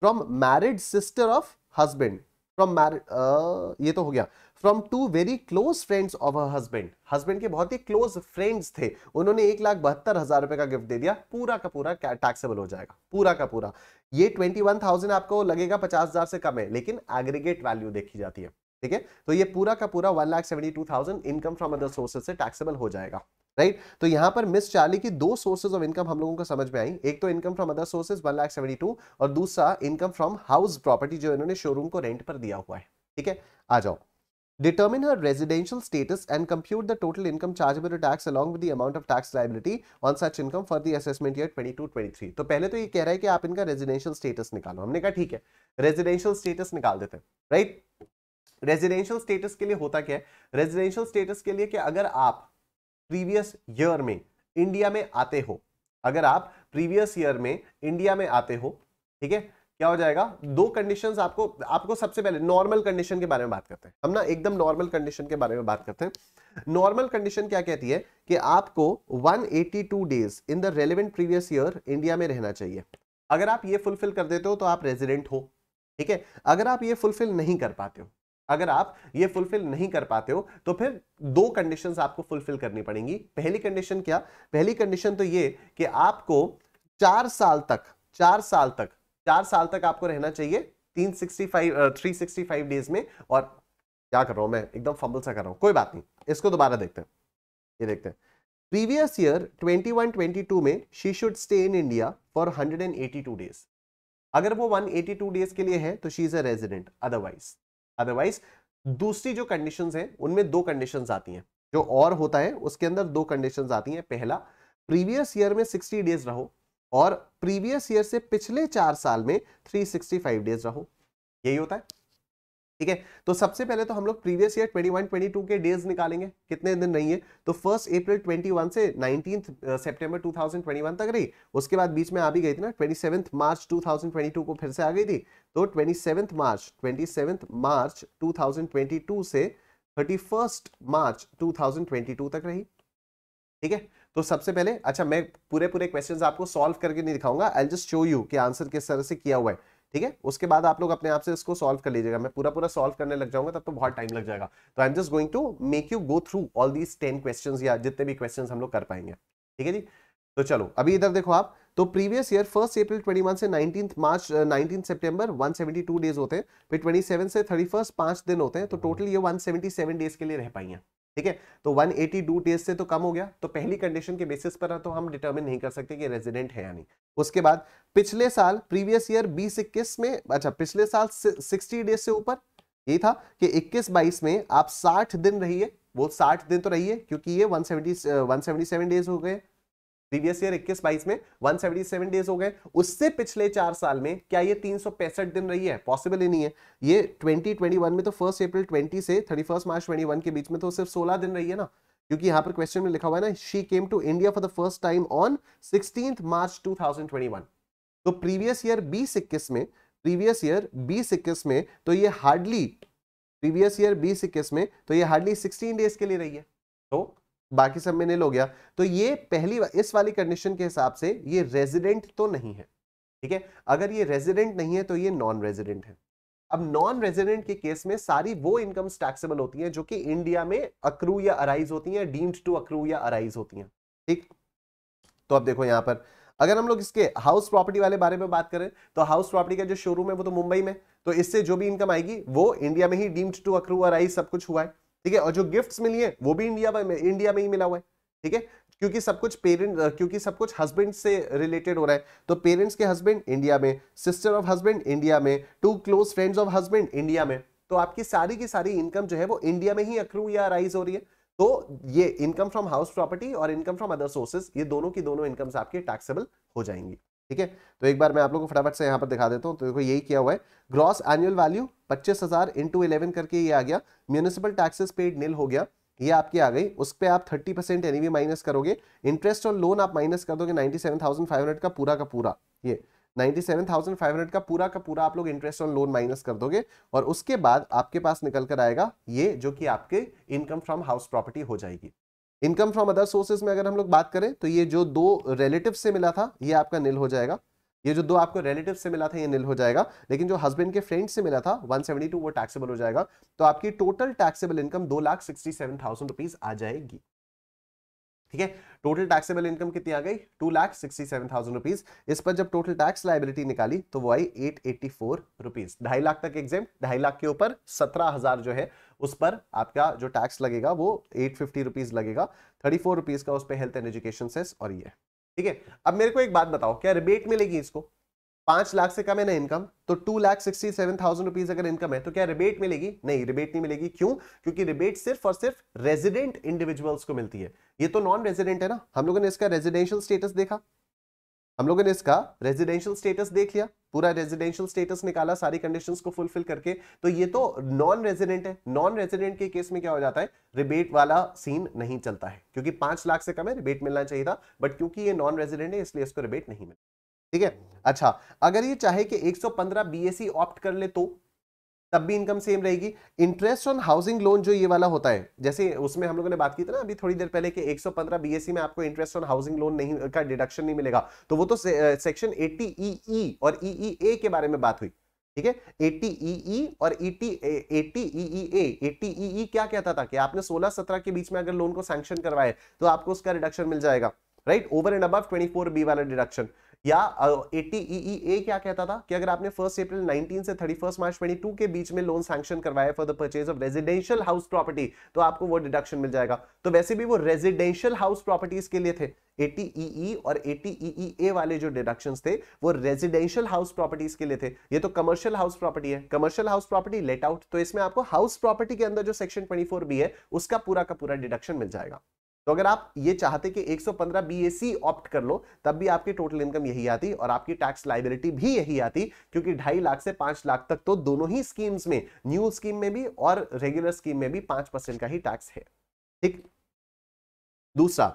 from married sister of husband from married ये तो हो गया from two very close friends of husband husband के बहुत ही क्लोज फ्रेंड्स थे उन्होंने एक लाख बहत्तर हजार रुपए का गिफ्ट दे दिया पूरा का पूरा टैक्सेबल हो जाएगा पूरा का पूरा ये ट्वेंटी वन थाउजेंड आपको लगेगा पचास हजार से कम है लेकिन एग्रीगेट वैल्यू देखी जाती है ठीक है तो ये पूरा का पूरा one lakh seventy two thousand income from other sources से टैक्सेबल हो जाएगा राइट right? तो यहां पर मिस चार्ली की दो सोर्सेज ऑफ इनकम हम लोगों को समझ में आई एक तो income from other sources one lakh seventy two और दूसरा इनकम फ्रॉम हाउस प्रॉपर्टी जो इन्होंने शोरूम को रेंट पर दिया हुआ है ठीक है आ जाओ Determine her residential status and compute the total income chargeable to tax along with the amount of tax liability on such income for the assessment year 22-23. तो पहले तो ये कह रहा है कि आप इनका रेजिडेंशियल स्टेटस निकालो हमने कहा ठीक है रेजिडेंशियल स्टेटस निकाल देते हैं राइट रेजिडेंशियल स्टेटस के लिए होता क्या है रेजिडेंशियल स्टेटस के लिए कि अगर आप प्रीवियस ईयर में इंडिया में आते हो अगर आप प्रीवियस ईयर में इंडिया में आते हो ठीक है क्या हो जाएगा दो कंडीशन आपको आपको सबसे पहले नॉर्मल कंडीशन के बारे में बात करते हैं हम ना एकदम नॉर्मल कंडीशन के बारे में बात करते हैं नॉर्मल कंडीशन क्या कहती है कि आपको 182 days in the relevant previous year India में रहना चाहिए अगर आप ये फुलफिल कर देते हो तो आप रेजिडेंट हो ठीक है अगर आप ये फुलफिल नहीं कर पाते हो अगर आप ये फुलफिल नहीं कर पाते हो तो फिर दो कंडीशन आपको फुलफिल करनी पड़ेंगी पहली कंडीशन क्या पहली कंडीशन तो ये कि आपको चार साल तक चार साल तक चार साल तक आपको रहना चाहिए तीन sixty five three sixty five days में और क्या कर रहा हूं मैं एकदम फंबल सा कर रहा हूं कोई बात नहीं इसको दोबारा देखते हैं ये देखते हैं प्रीवियस ईयर 21-22 में she should stay in India for 182 days अगर वो 182 डेज के लिए है तो she is a resident otherwise otherwise दूसरी जो कंडीशंस हैं उनमें दो कंडीशंस आती हैं जो और होता है उसके अंदर दो कंडीशंस आती हैं पहला प्रीवियस ईयर में 60 डेज रहो और प्रीवियस ईयर से पिछले चार साल में 365 डेज रहो यही होता है ठीक है तो सबसे पहले तो हम लोग प्रीवियस ईयर 21 22 के डेज निकालेंगे कितने दिन रही है तो फर्स्ट अप्रैल 21 से 19 सितंबर 2021 तक रही उसके बाद बीच में आ भी गई थी ना 27 मार्च टू को फिर से आ गई थी तो 27 मार्च 27 मार्च टू से 31 मार्च टू तक रही ठीक है तो सबसे पहले अच्छा मैं पूरे पूरे क्वेश्चंस आपको सॉल्व करके नहीं दिखाऊंगा आई जस्ट शो यू कि आंसर किस तरह से किया हुआ है ठीक है उसके बाद आप लोग अपने आप से इसको सॉल्व कर लीजिएगा मैं पूरा पूरा सॉल्व करने लग जाऊंगा तब तो बहुत टाइम लग जाएगा तो I am just going to make you go through all these ten question या जितने भी क्वेश्चन हम लोग कर पाएंगे ठीक है जी तो चलो अभी इधर देखो आप तो प्रीवियस ईयर फर्स्ट अप्रैल 21 से नाइनटीन मार्च वन सितंबर 172 डेज होते हैं फिर 27 से 31 पांच दिन होते हैं तो टोटल ये 177 डेज के लिए रह पाएंगे ठीक है तो 180 एटी डू टेस्ट से तो कम हो गया तो पहली कंडीशन के बेसिस पर तो हम डिटर्मिन नहीं कर सकते कि रेजिडेंट है या नहीं उसके बाद पिछले साल प्रीवियस ईयर बीस इक्कीस में अच्छा पिछले साल सिक्सटी डेज से ऊपर ये था कि इक्कीस बाईस में आप साठ दिन रहिए वो साठ दिन तो रहिए क्योंकि ये 170 177 डेज हो गए प्रीवियस ईयर 21 बाईस में 177 डेज हो गए उससे पिछले चार साल में क्या ये तीन दिन रही है पॉसिबल ही नहीं है ये 2021 में तो फर्स्ट अप्रैल 20 से 31 मार्च 21 के बीच में तो सिर्फ 16 दिन रही है ना क्योंकि यहाँ पर क्वेश्चन में लिखा हुआ है ना she came to India for the first time on sixteen March 2021 तो प्रीवियस ईयर बीस इक्कीस में प्रीवियस ईयर बीस इक्कीस में तो ये हार्डली प्रीवियस ईयर बीस इक्कीस में तो ये हार्डली सिक्सटीन डेज के लिए रही है तो बाकी सब में निल हो गया तो ये पहली इस वाली कंडीशन के हिसाब से ये रेजिडेंट तो नहीं है ठीक है अगर ये रेजिडेंट नहीं है तो ये नॉन रेजिडेंट है अब नॉन रेजिडेंट के केस में सारी वो इनकम्स टैक्सेबल होती हैं जो कि इंडिया में अक्रू या अराइज होती हैं डीम्ड टू अक्रू या अराइज होती हैं ठीक तो अब देखो यहां पर अगर हम लोग इसके हाउस प्रॉपर्टी वाले बारे में बात करें तो हाउस प्रॉपर्टी का जो शोरूम है वो तो मुंबई में तो इससे जो भी इनकम आएगी वो इंडिया में ही डीम्ड टू अक्रू अराइज सब कुछ हुआ है ठीक है और जो गिफ्ट्स मिली है वो भी इंडिया में इंडिया में ही मिला हुआ है ठीक है क्योंकि सब कुछ पेरेंट क्योंकि सब कुछ हस्बैंड से रिलेटेड हो रहा है तो पेरेंट्स के हस्बैंड इंडिया में सिस्टर ऑफ हस्बैंड इंडिया में two close friends of husband India में तो आपकी सारी की सारी इनकम जो है वो इंडिया में ही अक्रू या राइज हो रही है तो ये इनकम फ्रॉम हाउस प्रॉपर्टी और इनकम फ्रॉम अदर सोर्सेज ये दोनों की दोनों इनकम्स आपके टैक्सेबल हो जाएंगी ठीक है तो एक बार मैं आप लोगों को फटाफट से यहाँ पर दिखा देता हूँ तो देखो यही किया हुआ है ग्रॉस एनुअल वैल्यू पच्चीस हज़ार इंटू इलेवन करके ये आ गया म्यूनिसिपल टैक्सेस पेड नील हो गया ये आपकी आ गई उस पर आप थर्टी परसेंट एन माइनस करोगे इंटरेस्ट और लोन आप माइनस कर दोगे ninety seven thousand five hundred का पूरा का पूरा ये ninety seven thousand five hundred का पूरा का पूरा आप लोग इंटरेस्ट और लोन माइनस कर दोगे और उसके बाद आपके पास निकल कर आएगा ये जो कि आपके इनकम फ्रॉम हाउस प्रॉपर्टी हो जाएगी इनकम फ्रॉम अदर सोर्सेज में अगर हम लोग बात करें तो ये जो दो रिलेटिव से मिला था ये आपका निल हो जाएगा ये जो दो आपको रिलेटिव से मिला था ये निल हो जाएगा लेकिन जो हस्बैंड के फ्रेंड से मिला था 172 वो टैक्सेबल हो जाएगा तो आपकी टोटल टैक्सेबल इनकम दो lakh sixty seven thousand rupees आ जाएगी ठीक है टोटल टैक्सेबल इनकम कितनी आ गई two lakh sixty seven thousand rupees इस पर जब टोटल टैक्स लाइबिलिटी निकाली तो वो आई एट एटी फोर रुपीज ढाई लाख तक एग्जाम ढाई लाख के ऊपर सत्रह हजार जो है उस पर आपका जो टैक्स लगेगा वो एट फिफ्टी रुपीज़ लगेगा थर्टी फोर रुपीज़ का उस पर हेल्थ एंड एजुकेशन सेस और ये ठीक है अब मेरे को एक बात बताओ क्या रिबेट मिलेगी इसको पांच लाख से कम है ना इनकम तो two lakh sixty seven thousand rupees अगर इनकम है तो क्या रिबेट मिलेगी नहीं रिबेट नहीं मिलेगी क्यों क्योंकि रिबेट सिर्फ और सिर्फ रेजिडेंट इंडिविजुअल्स को मिलती है ये तो नॉन रेजिडेंट है ना हम लोगों ने इसका रेजिडेंशियल स्टेटस देखा हम लोगों ने इसका रेजिडेंशियल स्टेटस देख लिया पूरा रेजिडेंशियल स्टेटस निकाला सारी कंडीशंस को फुलफिल करके तो ये तो नॉन रेजिडेंट है नॉन रेजिडेंट के केस में क्या हो जाता है रिबेट वाला सीन नहीं चलता है क्योंकि पांच लाख से कम है रिबेट मिलना चाहिए था बट क्योंकि ये नॉन रेजिडेंट है इसलिए इसको रिबेट नहीं मिलता ठीक है अच्छा अगर ये चाहे कि 115 सौ ऑप्ट कर ले तो तब भी इनकम सेम रहेगी इंटरेस्ट ऑन हाउसिंग लोन जो ये वाला होता है जैसे उसमें हम लोगों ने बात की थी ना अभी थोड़ी देर पहले कि 115 बीएससी e में आपको इंटरेस्ट ऑन हाउसिंग लोन नहीं का डिडक्शन नहीं मिलेगा तो वो तो सेक्शन एटी ई ई और ई e ए e के बारे में बात हुई ठीक है एटी ई ई और एटी ई ई ए एटी ई ई क्या कहता था कि आपने सोलह सत्रह के बीच में अगर लोन को सैंक्शन करवाए तो आपको उसका रिडक्शन मिल जाएगा राइट ओवर एंड अब 24 बी वाला डिडक्शन या ए e e क्या कहता था कि अगर आपने फर्स्ट अप्रैल 19 से 31 मार्च 22 के बीच में लोन सैक्शन करवाया for the purchase of residential house property तो आपको वो डिडक्शन मिल जाएगा तो वैसे भी वो रेजिडेंशियल हाउस प्रॉपर्टीज के लिए थे एटीईई e और एटीईए वाले जो डिडक्शन थे वो रेजिडेंशियल हाउस प्रॉपर्टीज के लिए थे ये तो कमर्शियल हाउस प्रॉपर्टी है commercial house property let out तो इसमें आपको हाउस प्रॉपर्टी के अंदर जो सेक्शन 24 बी है उसका पूरा का पूरा डिडक्शन मिल जाएगा तो अगर आप ये चाहते कि 115 BAC ऑप्ट कर लो तब भी आपकी टोटल इनकम यही आती और आपकी टैक्स लाइबिलिटी भी यही आती क्योंकि ढाई लाख से पांच लाख तक तो दोनों ही स्कीम्स में न्यू स्कीम में भी और रेगुलर स्कीम में भी पांच परसेंट का ही टैक्स है ठीक दूसरा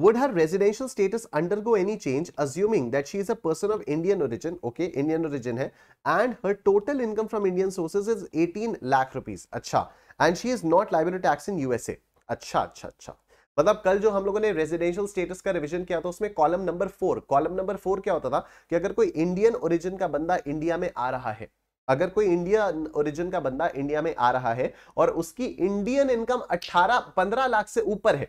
would her residential status undergo any change assuming that she is a person of Indian origin okay Indian origin है and her total income from Indian sources is eighteen lakh rupees अच्छा and she is not liability tax in USA अच्छा अच्छा अच्छा मतलब कल जो हम लोगों ने रेजिडेंशियल स्टेटस का रिवीजन किया था उसमें column number four column number four क्या होता था कि अगर कोई इंडियन ओरिजिन का बंदा इंडिया में आ रहा है अगर कोई इंडिया ओरिजिन का बंदा इंडिया में आ रहा है और उसकी इंडियन इनकम 18 15 लाख से ऊपर है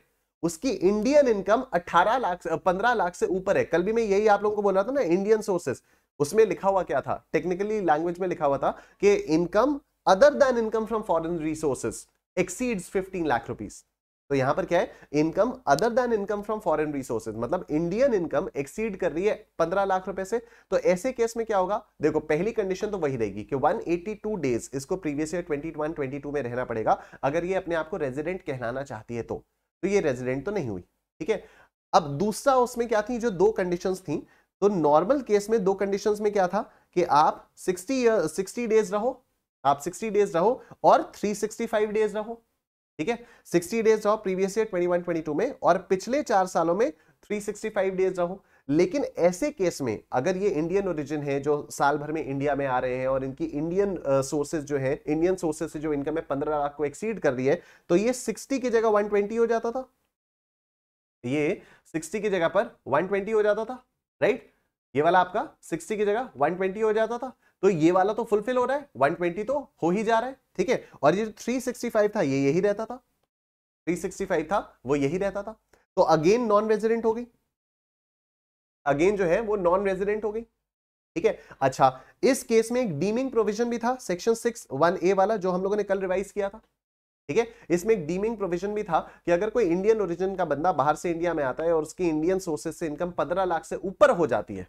उसकी इंडियन इनकम 18 लाख 15 लाख से ऊपर है कल भी मैं यही आप लोगों को बोल रहा था ना इंडियन सोर्सेस उसमें लिखा हुआ क्या था टेक्निकली लैंग्वेज में लिखा हुआ था कि income other than income from foreign resources exceeds 15 lakh rupees तो यहां पर क्या है income other than income from foreign resources मतलब इंडियन इनकम एक्सीड कर रही है पंद्रह लाख रुपए से तो ऐसे केस में क्या होगा देखो पहली कंडीशन तो वही रहेगी कि 182 डेज इसको प्रीवियस ईयर 21 22 में रहना पड़ेगा अगर ये अपने आप को रेजिडेंट कहलाना चाहती है तो तो ये रेजिडेंट तो नहीं हुई ठीक है अब दूसरा उसमें क्या थी जो दो कंडीशन थी तो नॉर्मल केस में दो कंडीशन में क्या था कि आप सिक्सटी सिक्सटी डेज रहो आप सिक्सटी डेज रहो और थ्री डेज रहो ठीक है सिक्सटी डेज रहो प्रीवियस ईयर ट्वेंटी टू में और पिछले चार सालों में थ्री फाइव डेज रहो लेकिन ऐसे केस में अगर ये इंडियन ओरिजिन है जो साल भर में इंडिया में आ रहे हैं और इनकी इंडियन सोर्सेज जो है इंडियन सोर्सेज से जो इनकम है पंद्रह लाख को एक्सीड कर रही है तो ये सिक्सटी की जगह वन ट्वेंटी हो जाता था ये सिक्सटी की जगह पर वन ट्वेंटी हो जाता था राइट ये वाला आपका सिक्सटी की जगह वन ट्वेंटी हो जाता था तो ये वाला तो फुलफिल हो रहा है 120 तो हो ही जा रहा है ठीक है और ये 365 था ये यही रहता था 365 था वो यही रहता था तो अगेन नॉन रेजिडेंट हो गई अगेन जो है वो नॉन रेजिडेंट हो गई ठीक है अच्छा इस केस में एक डीमिंग प्रोविजन भी था सेक्शन सिक्स वन ए वाला जो हम लोगों ने कल रिवाइज किया था ठीक है इसमें एक डीमिंग प्रोविजन भी था कि अगर कोई इंडियन ओरिजिन का बंदा बाहर से इंडिया में आता है और उसकी इंडियन सोर्सेज से इनकम पंद्रह लाख से ऊपर हो जाती है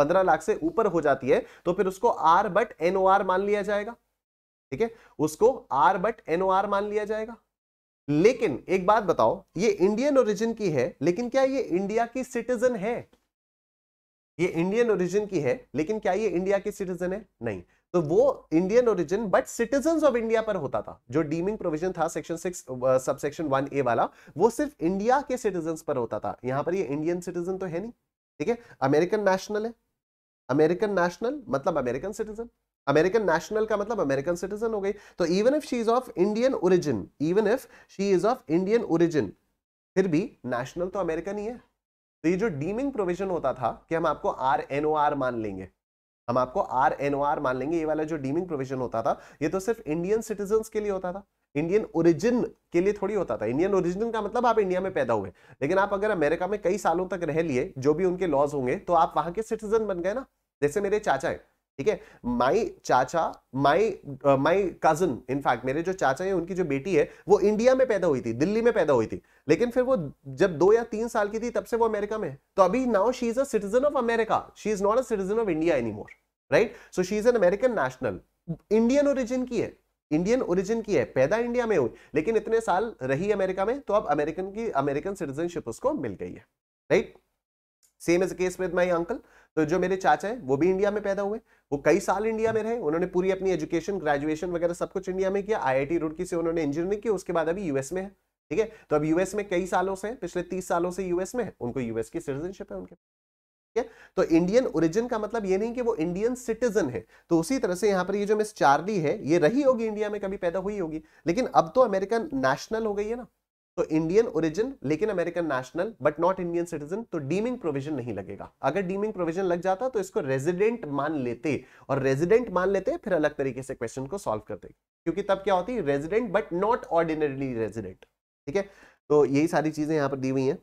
पंद्रह लाख से ऊपर हो जाती है तो फिर उसको R but N O R मान लिया जाएगा ठीक है उसको R but N O R मान लिया जाएगा लेकिन एक बात बताओ ये इंडियन ओरिजिन की है लेकिन क्या ये इंडिया की सिटीजन है ये इंडियन ओरिजिन की है लेकिन क्या ये इंडिया की सिटीजन है नहीं तो वो Indian origin but citizen of India पर होता था जो डीमिंग प्रोविजन था section six sub section one A वाला वो सिर्फ इंडिया के सिटीजन पर होता था यहां पर ये इंडियन सिटीजन तो है नहीं ठीक है अमेरिकन नेशनल है अमेरिकन नेशनल मतलब अमेरिकन सिटीजन अमेरिकन नेशनल का मतलब अमेरिकन सिटीजन हो गई तो even if she is of Indian origin even if she is of Indian origin फिर भी नेशनल तो अमेरिकन ही है तो ये जो डीमिंग प्रोविजन होता था कि हम आपको आर एन ओ आर मान लेंगे हम आपको आर एन ओ आर मान लेंगे ये वाला जो डीमिंग प्रोविजन होता था ये तो सिर्फ इंडियन सिटीजन के लिए होता था इंडियन ओरिजिन के लिए थोड़ी होता था इंडियन ओरिजिन का मतलब आप इंडिया में पैदा हुए लेकिन आप अगर अमेरिका में कई सालों तक रह लिए जो भी उनके लॉज होंगे तो आप वहां के सिटीजन बन गए ना जैसे मेरे चाचा है ठीक है माई चाचा माई माई कजन इनफैक्ट मेरे जो चाचा है उनकी जो बेटी है वो इंडिया में पैदा हुई थी दिल्ली में पैदा हुई थी लेकिन फिर वो जब दो या तीन साल की थी तब से वो अमेरिका में तो अभी now she is a citizen of America she is not a citizen of India any more right so she is an American national Indian origin की है इंडियन ओरिजिन की है पैदा इंडिया में हुई लेकिन इतने साल रही अमेरिका में तो अब अमेरिकन की अमेरिकन सिटीजनशिप उसको मिल गई है right right? Same is case with my uncle तो जो मेरे चाचा है वो भी इंडिया में पैदा हुए वो कई साल इंडिया में रहे उन्होंने पूरी अपनी एजुकेशन ग्रेजुएशन वगैरह सब कुछ इंडिया में किया आईआईटी रुड़की से उन्होंने इंजीनियरिंग की उसके बाद अभी यूएस में है ठीक है तो अब यूएस में कई सालों से पिछले तीस सालों से यूएस में है उनको यूएस की सिटीजनशिप है उनके ठीक है तो इंडियन ओरिजिन का मतलब ये नहीं कि वो इंडियन सिटीजन है तो उसी तरह से यहाँ पर ये जो मिस चार्ली है ये रही होगी इंडिया में कभी पैदा हुई होगी लेकिन अब तो अमेरिकन नेशनल हो गई है ना तो इंडियन ओरिजिन लेकिन American national but not Indian citizen तो डीमिंग प्रोविजन नहीं लगेगा अगर डीमिंग प्रोविजन लग जाता तो इसको रेजिडेंट मान लेते और रेजिडेंट मान लेते फिर अलग तरीके से क्वेश्चन को सॉल्व करते क्योंकि तब क्या होती है resident but not ordinarily resident ठीक है तो यही सारी चीजें यहां पर दी हुई हैं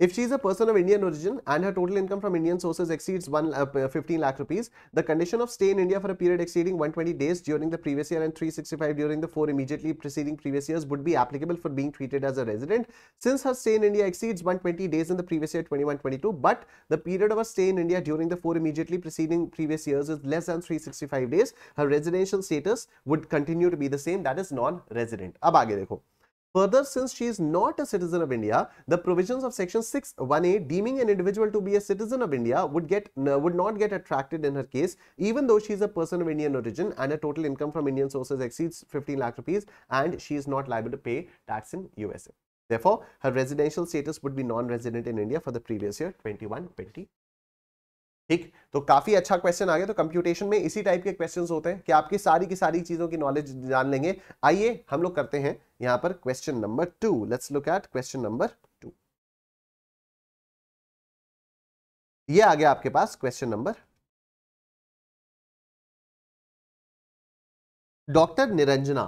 If she is a person of Indian origin and her total income from Indian sources exceeds 1, uh, 15 lakh rupees, the condition of stay in India for a period exceeding 120 days during the previous year and 365 during the four immediately preceding previous years would be applicable for being treated as a resident since her stay in India exceeds 120 days in the previous year 21-22 but the period of her stay in India during the four immediately preceding previous years is less than 365 days, her residential status would continue to be the same that is non-resident. Now, Further, since she is not a citizen of India, the provisions of section 61A deeming an individual to be a citizen of India would get uh, would not get attracted in her case even though she is a person of Indian origin and her total income from Indian sources exceeds 15 lakh rupees and she is not liable to pay tax in USA. Therefore, her residential status would be non-resident in India for the previous year 21-22. ठीक तो काफी अच्छा क्वेश्चन आ गया तो कंप्यूटेशन में इसी टाइप के क्वेश्चन होते हैं कि आपकी सारी की सारी चीजों की नॉलेज जान लेंगे आइए हम लोग करते हैं यहां पर question number two let's look at question number two ये आ गया आपके पास question number doctor Niranjana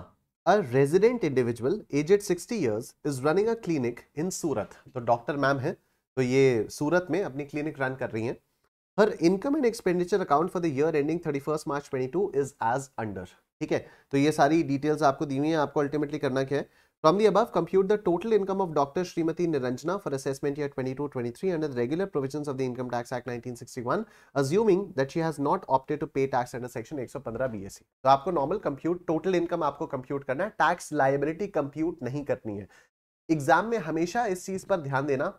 a resident individual aged 60 years, is running a clinic in Surat तो डॉक्टर मैम है तो ये सूरत में अपनी क्लिनिक रन कर रही हैं her income and expenditure account for the year ending thirty first March twenty two is as under ठीक है तो ये सारी डिटेल्स आपको दी हुई है आपको अल्टीमेटली करना क्या है from the above compute the total income of doctor Shrimati Niranjana for assessment year twenty two twenty three under regular provision of the income tax act nineteen sixty one assuming that she has not opted to pay tax under section एक सौ पंद्रह बी एस सी तो आपको नॉर्मल कंप्यूट टोटल इनकम आपको कंप्यूट करना है टैक्स लाइबिलिटी कंप्यूट नहीं करनी है एग्जाम में हमेशा इस चीज पर ध्यान देना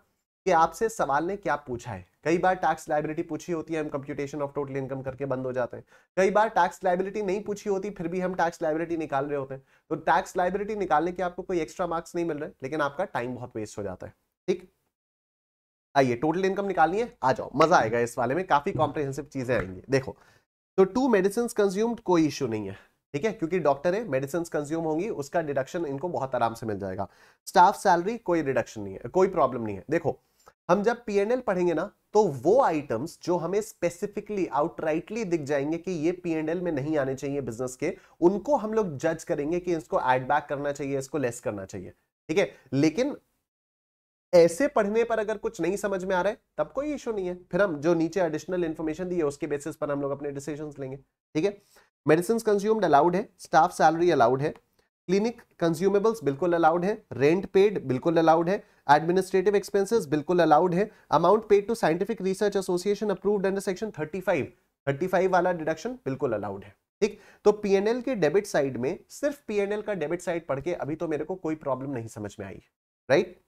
कि आपसे सवाल ने क्या पूछा है कई बार टैक्स लाइबिलिटी पूछी होती है हम कंप्यूटेशन ऑफ टोटल इनकम करके बंद हो जाते हैं कई बार टैक्स लाइबिलिटी नहीं पूछी होती फिर भी हम टैक्स लाइबिलिटी निकाल रहे होते हैं तो टैक्स लाइबिलिटी निकालने के आपको कोई एक्स्ट्रा मार्क्स नहीं मिल रहे लेकिन आपका टाइम बहुत वेस्ट हो जाता है ठीक आइए टोटल इनकम निकालनी है आ जाओ मजा आएगा इस वाले में काफी कॉम्प्रिहेंसिव चीजें आएंगी देखो तो टू मेडिसिन कंज्यूम्ड कोई इश्यू नहीं है ठीक है क्योंकि डॉक्टर है मेडिसिन कंज्यूम होंगी उसका डिडक्शन इनको बहुत आराम से मिल जाएगा स्टाफ सैलरी कोई डिडक्शन नहीं है कोई प्रॉब्लम नहीं है देखो हम जब पीएनएल पढ़ेंगे ना तो वो आइटम्स जो हमें स्पेसिफिकली आउटराइटली दिख जाएंगे कि ये पीएनएल में नहीं आने चाहिए बिजनेस के उनको हम लोग जज करेंगे कि इसको एड बैक करना चाहिए इसको लेस करना चाहिए ठीक है लेकिन ऐसे पढ़ने पर अगर कुछ नहीं समझ में आ रहा है तब कोई इश्यू नहीं है फिर हम जो नीचे एडिशनल इन्फॉर्मेशन दी है उसके बेसिस पर हम लोग अपने डिसीजन लेंगे ठीक है मेडिसिन कंज्यूम्ड अलाउड है स्टाफ सैलरी अलाउड है क्लिनिक कंज्यूमेबल्स बिल्कुल अलाउड है रेंट पेड बिल्कुल अलाउड है एडमिनिस्ट्रेटिव एक्सपेंसेस बिल्कुल अलाउड है amount paid to scientific research association approved under section 35 35 वाला डिडक्शन बिल्कुल अलाउड है ठीक तो पीएनएल के डेबिट साइड में सिर्फ पीएनएल का डेबिट साइड पढ़ के अभी तो मेरे को कोई प्रॉब्लम नहीं समझ में आई राइट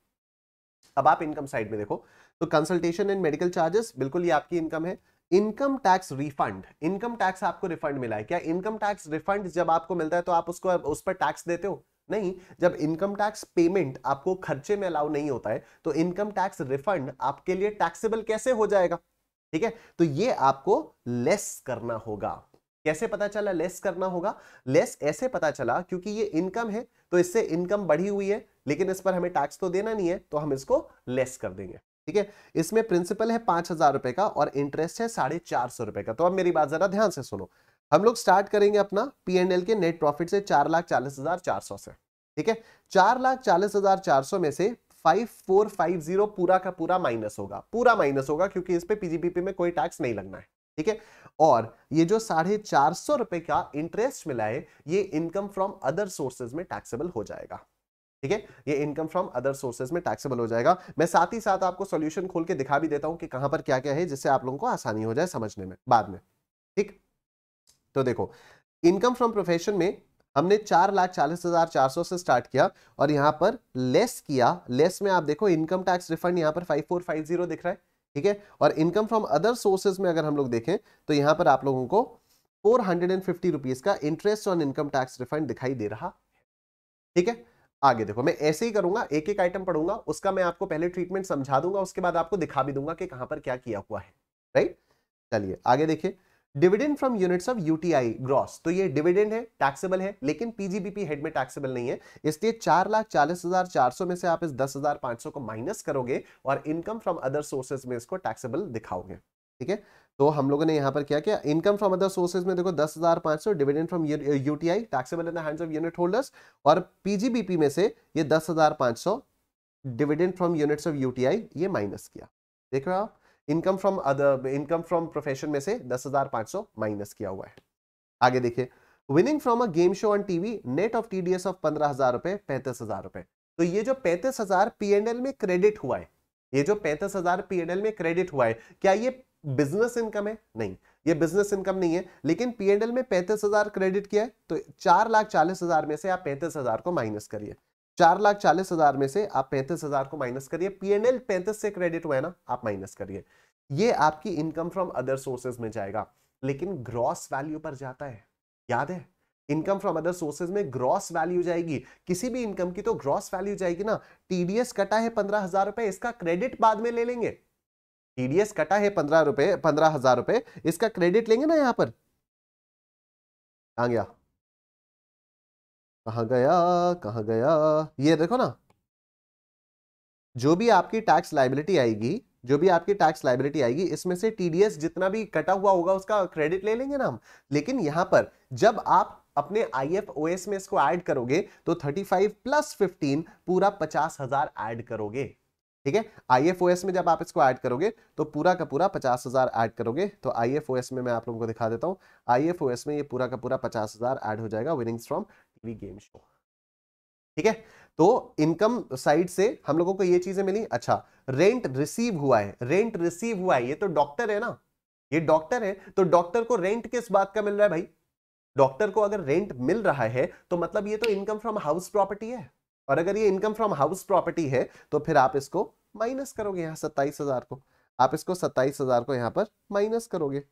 अब आप इनकम साइड में देखो तो कंसल्टेशन एंड मेडिकल चार्जेस बिल्कुल ये आपकी इनकम है income tax refund income tax आपको रिफंड मिला है क्या इनकम टैक्स रिफंड जब आपको मिलता है तो आप उसको उस पर टैक्स देते हो नहीं जब इनकम टैक्स पेमेंट आपको खर्चे में अलाउ नहीं होता है तो इनकम टैक्स रिफंड आपके लिए टैक्सेबल कैसे हो जाएगा ठीक है तो ये आपको लेस करना होगा कैसे पता चला लेस करना होगा लेस ऐसे पता चला क्योंकि ये इनकम है तो इससे इनकम बढ़ी हुई है लेकिन इस पर हमें टैक्स तो देना नहीं है तो हम इसको लेस कर देंगे ठीक है इसमें प्रिंसिपल है पांच हजार रुपए का और इंटरेस्ट है साढ़े चार सौ रुपए का तो अब मेरी बात जरा ध्यान से सुनो हम लोग स्टार्ट करेंगे अपना पी एंड एल के नेट प्रॉफिट से चार लाख चालीस हजार चार सौ से ठीक है चार लाख चालीस हजार चार सौ में से फाइव फोर फाइव जीरो पूरा का पूरा माइनस होगा पूरा माइनस होगा क्योंकि इस पे पीजीपीपी में कोई टैक्स नहीं लगना है ठीक है और ये जो साढ़े चार सौ रुपए का इंटरेस्ट मिला है ये इनकम फ्रॉम अदर सोर्सेज में टैक्सेबल हो जाएगा ठीक है ये इनकम फ्रॉम अदर सोर्सेज में टैक्सेबल हो जाएगा मैं साथ ही साथ आपको सोल्यूशन खोल के दिखा भी देता हूं कि कहां पर क्या क्या है जिससे आप लोगों को आसानी हो जाए समझने में बाद में ठीक तो देखो इनकम फ्रॉम प्रोफेशन में हमने चार लाख चालीस हजार चार सौ से स्टार्ट किया और यहां पर लेस किया लेस में आप देखो इनकम टैक्स रिफंड यहां पर फाइव फोर फाइव जीरो दिख रहा है ठीक है और इनकम फ्रॉम अदर सोर्सेज में अगर हम लोग देखें तो यहां पर आप लोगों को four hundred and fifty rupees का interest on income tax refund दिखाई दे रहा ठीक है आगे देखो मैं ऐसे ही करूंगा एक एक आइटम पढ़ूंगा उसका मैं आपको पहले ट्रीटमेंट समझा दूंगा उसके बाद आपको दिखा भी दूंगा कि कहां पर क्या किया हुआ है राइट चलिए आगे देखिए dividend from units of UTI gross तो ये डिविडेंड है टैक्सेबल है लेकिन पीजीबीपी हेड में टैक्सेबल नहीं है इसलिए चार लाख चालीस हजार चार सौ में से आप इस दस हजार पांच सौ को माइनस करोगे और इनकम फ्रॉम अदर सोर्सेज में इसको टैक्सेबल दिखाओगे ठीक है तो हम लोगों ने यहाँ पर क्या किया इनकम फ्रॉम अदर सोर्सेज में देखो दस हजार पांच सौ dividend from UTI taxable in hands of unit holders और पीजीबीपी में से ये दस हजार पांच सौ dividend from units of UTI ये माइनस किया देख रहे हो आप income from other income from profession में से दस हजार पांच सौ माइनस किया हुआ है आगे देखिए winning from a game show on TV net of TDS of पंद्रह हजार रुपए पैंतीस हजार रुपए तो ये जो पैंतीस हजार पीएनएल में क्रेडिट हुआ है ये जो पैंतीस हजार पीएनएल में क्रेडिट हुआ है क्या ये बिजनेस इनकम है नहीं ये बिजनेस इनकम नहीं है लेकिन पीएनएल में पैंतीस हजार क्रेडिट किया है तो चार लाख चालीस हजार में से आप पैंतीस हजार को माइनस करिए चार लाख चालीस हजार में से आप पैंतीस हजार को माइनस करिए पीएनएल पैंतीस से क्रेडिट हुआ है ना आप माइनस करिए ये आपकी इनकम फ्रॉम अदर सोर्सेज में जाएगा लेकिन ग्रॉस वैल्यू पर जाता है याद है इनकम फ्रॉम अदर सोर्सेज में ग्रॉस वैल्यू जाएगी किसी भी इनकम की तो ग्रॉस वैल्यू जाएगी ना टीडीएस कटा है पंद्रह हजार रुपए इसका क्रेडिट बाद में ले लेंगे टीडीएस कटा है पंद्रह रुपए पंद्रह हजार रुपए इसका क्रेडिट लेंगे ना यहां पर आ गया कहाँ गया कहाँ गया ये देखो ना जो भी आपकी टैक्स लाइबिलिटी आएगी जो भी आपकी टैक्स लाइबिलिटी आएगी इसमें से टीडीएस जितना भी कटा हुआ होगा उसका क्रेडिट ले लेंगे ना हम लेकिन यहां पर जब आप अपने एस में इसको ऐड करोगे तो 35 प्लस 15 पूरा पचास हजार ऐड करोगे ठीक है आई एफ ओ एस में जब आप इसको ऐड करोगे तो पूरा का पूरा पचास हजार ऐड करोगे तो आई एफ ओ एस में मैं आप लोगों को दिखा देता हूं एस में ये पूरा का पूरा पचास हजार ऐड हो जाएगा winnings from TV game show ठीक है तो इनकम साइड से हम लोगों को ये चीजें मिली अच्छा रेंट रिसीव हुआ है रेंट रिसीव हुआ है ये तो डॉक्टर है ना ये डॉक्टर है तो डॉक्टर को रेंट किस बात का मिल रहा है भाई डॉक्टर को अगर रेंट मिल रहा है तो मतलब ये तो इनकम फ्रॉम हाउस प्रॉपर्टी है और अगर ये इनकम फ्रॉम हाउस प्रॉपर्टी है तो फिर आप इसको माइनस करोगे यहाँ सत्ताईस हजार को आप इसको सत्ताईस हजार को यहाँ पर माइनस करोगे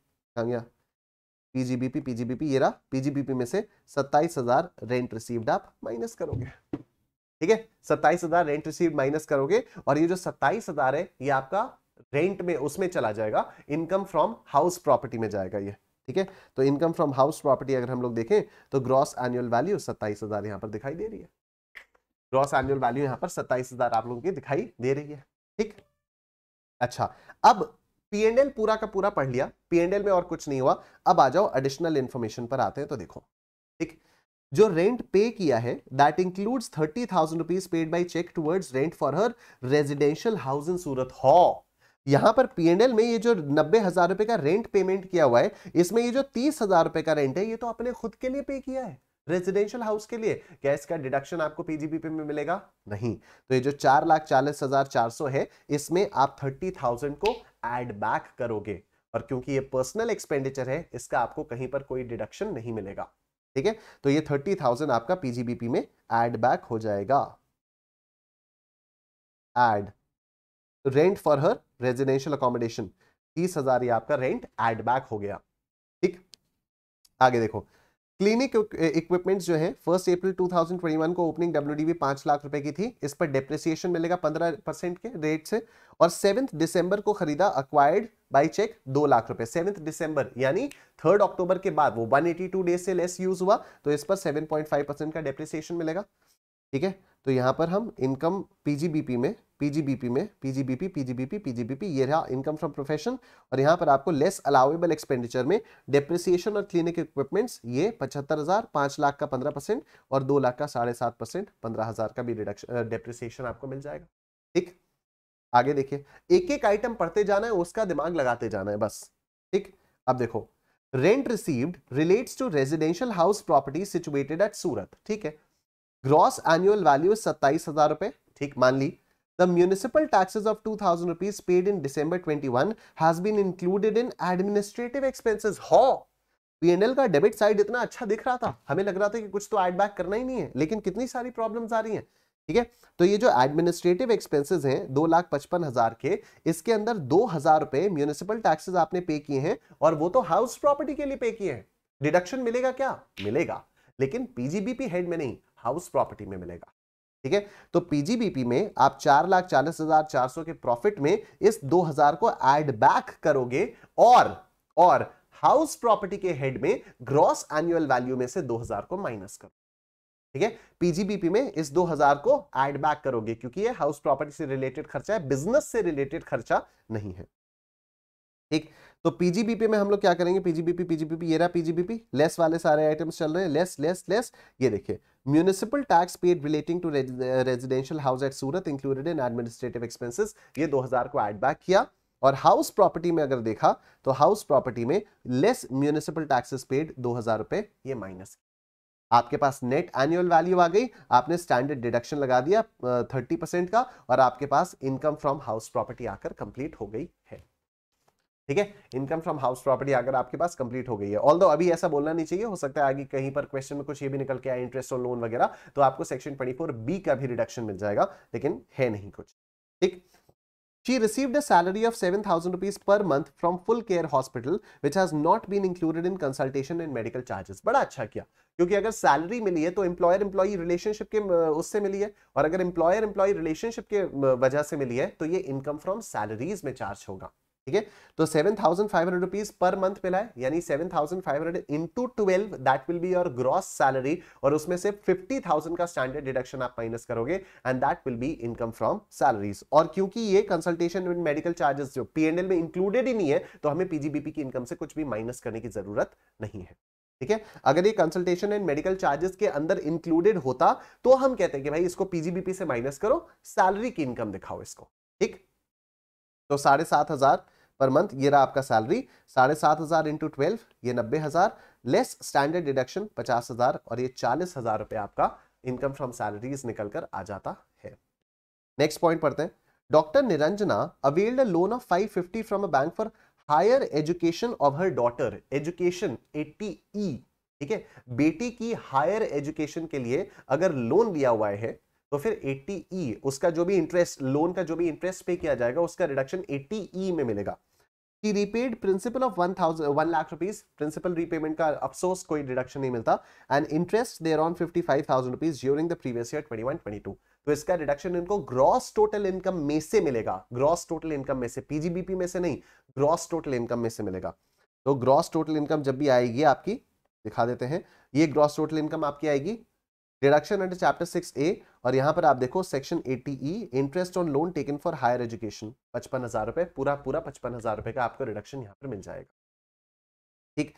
पीजीबीपी पीजीबीपी ये रहा पीजीबीपी में से सत्ताईस हजार रेंट रिसीव्ड आप माइनस करोगे ठीक है सत्ताईस हजार रेंट रिसीव माइनस करोगे और ये जो सत्ताईस हजार है ये आपका रेंट में उसमें चला जाएगा इनकम फ्रॉम हाउस प्रॉपर्टी में जाएगा ये ठीक है तो इनकम फ्रॉम हाउस प्रॉपर्टी अगर हम लोग देखें तो ग्रॉस एनुअल वैल्यू सत्ताईस हजार यहाँ पर दिखाई दे रही है ग्रॉस एनुअल वैल्यू यहाँ पर सत्ताईस हजार आप लोगों की दिखाई दे रही है ठीक अच्छा अब पीएनएल पूरा का पूरा पढ़ लिया पीएनएल में और कुछ नहीं हुआ अब आ जाओ एडिशनल इन्फॉर्मेशन पर आते हैं तो देखो ठीक जो रेंट पे किया है that includes thirty thousand rupees paid by cheque towards rent for her residential house in Surat हॉ यहां पर पीएनएल में ये जो नब्बे हजार रुपए का रेंट पेमेंट किया हुआ है इसमें ये जो तीस हजार रुपए का रेंट है ये तो अपने खुद के लिए पे किया है रेजिडेंशियल हाउस के लिए क्या इसका डिडक्शन आपको पीजीबी पे में मिलेगा नहीं तो ये जो चार लाख चालीस हजार चार सौ है इसमें आप थर्टी थाउजेंड को एड बैक करोगे और क्योंकि ये पर्सनल एक्सपेंडिचर है इसका आपको कहीं पर कोई डिडक्शन नहीं मिलेगा ठीक है तो ये थर्टी थाउजेंड आपका पीजीबीपी में एड बैक हो जाएगा add rent for her residential accommodation तीस हजार ये आपका रेंट एड बैक हो गया ठीक आगे देखो क्लिनिक इक्विपमेंट्स जो है फर्स्ट अप्रैल 2021 को ओपनिंग डब्ल्यू डी लाख रुपए की थी इस पर डेप्रिसिएशन मिलेगा पंद्रह परसेंट के रेट से और सेवेंथ दिसंबर को खरीदा अक्वायर्ड बाई चेक दो लाख रुपए सेवेंथ दिसंबर यानी थर्ड अक्टूबर के बाद वो 182 डेज से लेस यूज हुआ तो इस पर 7.5 परसेंट का डेप्रिसिएशन मिलेगा ठीक है तो यहाँ पर हम इनकम पीजीबीपी में पीजीबीपी में पीजीबीपी पीजीबीपी पीजीबीपी ये रहा इनकम फ्रॉम प्रोफेशन और यहाँ पर आपको लेस अलाउेबल एक्सपेंडिचर में डेप्रिसिएशन और क्लिनिक इक्विपमेंट्स ये पचहत्तर हज़ार पाँच लाख का पंद्रह परसेंट और दो लाख का साढ़े सात परसेंट पंद्रह हज़ार का भी रिडक्शन डेप्रिसिएशन आपको मिल जाएगा ठीक आगे देखिए एक एक आइटम पढ़ते जाना है उसका दिमाग लगाते जाना है बस ठीक अब देखो rent received relates to residential house property situated at Surat ठीक है ग्रॉस एनुअल वैल्यू सत्ताईस हजार रुपए ठीक मान ली The municipal taxes of 2000 rupees paid in December 21 has been included in administrative expenses. हो हाँ, पीएनएल का डेबिट साइड इतना अच्छा दिख रहा था हमें लग रहा था कि कुछ तो ऐड बैक करना ही नहीं है लेकिन कितनी सारी प्रॉब्लम आ रही है ठीक है तो ये जो एडमिनिस्ट्रेटिव एक्सपेंसेस हैं दो लाख पचपन हजार के इसके अंदर दो हजार रुपए म्यूनिसिपल टैक्सेस आपने पे किए हैं और वो तो हाउस प्रॉपर्टी के लिए पे किए हैं डिडक्शन मिलेगा क्या मिलेगा लेकिन पीजीबीपी हेड में नहीं हाउस प्रॉपर्टी में मिलेगा ठीक है तो पीजीबीपी में आप चार लाख चालीस हजार चार सौ के प्रॉफिट में इस दो हजार को एड बैक करोगे और और हाउस प्रॉपर्टी के हेड में ग्रॉस एनुअल वैल्यू में से दो हजार को माइनस करो ठीक है पीजीबीपी में इस दो हजार को एड बैक करोगे क्योंकि ये हाउस प्रॉपर्टी से रिलेटेड खर्चा है बिजनेस से रिलेटेड खर्चा नहीं है ठीक तो पीजीबीपी में हम लोग क्या करेंगे पीजीबीपी पीजीबीपी ये रहा पीजीबीपी लेस वाले सारे आइटम्स चल रहे हैं लेस लेस लेस ये देखिए municipal tax paid relating to residential house at Surat included in administrative expenses ये 2000 को एड बैक किया और हाउस प्रॉपर्टी में अगर देखा तो हाउस प्रॉपर्टी में लेस म्यूनिसिपल टैक्सेस पेड दो हजार रुपए ये माइनस आपके पास नेट एनुअल वैल्यू आ गई आपने स्टैंडर्ड डिडक्शन लगा दिया थर्टी परसेंट का और आपके पास इनकम फ्रॉम हाउस प्रॉपर्टी आकर कंप्लीट हो गई है ठीक है इनकम फ्रॉम हाउस प्रॉपर्टी अगर आपके पास कंप्लीट हो गई है ऑल अभी ऐसा बोलना नहीं चाहिए हो सकता है आगे कहीं पर क्वेश्चन में कुछ ये भी निकल के आए इंटरेस्ट और लोन वगैरह तो आपको सेक्शन ट्वेंटी फोर बी का भी रिडक्शन मिल जाएगा लेकिन है नहीं कुछ ठीक She received a salary of thousand rupees per month from Full Care Hospital, which has not been included in consultation and medical charges. बड़ा अच्छा किया क्योंकि अगर सैलरी मिली है तो एम्प्लॉयर एम्प्लॉई रिलेशनशिप के उससे मिली है और अगर एम्प्लॉयर एम्प्लॉय रिलेशनशिप के वजह से मिली है तो ये इनकम फ्रॉम सैलरीज में चार्ज होगा ठीक है तो seven thousand five hundred rupees per month मिला है यानी seven thousand five hundred into twelve that will be your gross salary और उसमें से फिफ्टी थाउजेंड का स्टैंडर्ड डिडक्शन आप माइनस करोगे and that will be income from salaries और क्योंकि ये कंसल्टेशन विद मेडिकल चार्जेस जो पीएनएल में इंक्लूडेड ही नहीं है तो हमें पीजीबीपी की इनकम से कुछ भी माइनस करने की जरूरत नहीं है ठीक है अगर ये कंसल्टेशन एंड मेडिकल चार्जेस के अंदर इंक्लूडेड होता तो हम कहते हैं कि भाई इसको पीजीबीपी से माइनस करो सैलरी की इनकम दिखाओ इसको ठीक तो साढ़े सात हजार पर मंथ ये रहा आपका सैलरी साढ़े सात हज़ार इंटू ट्वेल्व ये नब्बे हज़ार लेस स्टैंडर्ड डिडक्शन पचास हज़ार और ये चालीस हज़ार रुपये आपका इनकम फ्रॉम सैलरीज निकल कर आ जाता है नेक्स्ट पॉइंट पढ़ते हैं doctor Niranjana availed a loan of five fifty from a bank for higher education of her daughter education eighty ठीक है बेटी की हायर एजुकेशन के लिए अगर लोन लिया हुआ है तो फिर 80 e, उसका जो भी इंटरेस्ट लोन का जो भी इंटरेस्ट पे किया जाएगा उसका रिडक्शन 80 e में मिलेगा कि repaid principal of one thousand one lakh rupees principal repayment का अफसोस कोई रिडक्शन नहीं मिलता and interest there on fifty five thousand rupees during the previous year twenty one twenty two तो इसका रिडक्शन इनको ग्रॉस टोटल इनकम में से मिलेगा ग्रॉस टोटल इनकम में से पीजीबीपी में से नहीं ग्रॉस टोटल इनकम में से मिलेगा तो ग्रॉस टोटल इनकम जब भी आएगी आपकी दिखा देते हैं ये ग्रॉस टोटल इनकम आपकी आएगी deduction under chapter six A और यहाँ पर आप देखो section eighty E interest on loan taken for higher education पचपन हजार रुपए पूरा पूरा पचपन हजार रुपए का आपको रिडक्शन यहाँ पर मिल जाएगा ठीक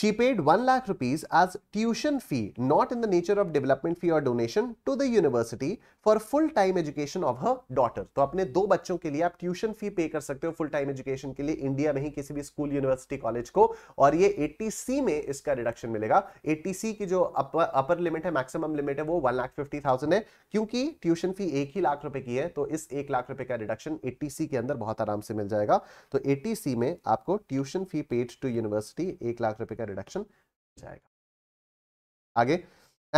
She paid 1 lakh rupees as tuition fee, not in the nature of development fee or donation, to the university for full time education of her daughter. तो अपने दो बच्चों के लिए आप tuition fee pay कर सकते हो full time education के लिए इंडिया में ही किसी भी स्कूल यूनिवर्सिटी कॉलेज को और ये 80C में इसका रिडक्शन मिलेगा 80C की जो अपर लिमिट है मैक्सिमम लिमिट है वो वन लाख फिफ्टी थाउजेंड है क्योंकि ट्यूशन फी एक ही लाख रुपए की है तो इस एक लाख रुपए का रिडक्शन 80C के अंदर बहुत आराम से मिल जाएगा तो 80C में आपको tuition fee paid to university एक लाख रुपए का डिडक्शन हो जाएगा आगे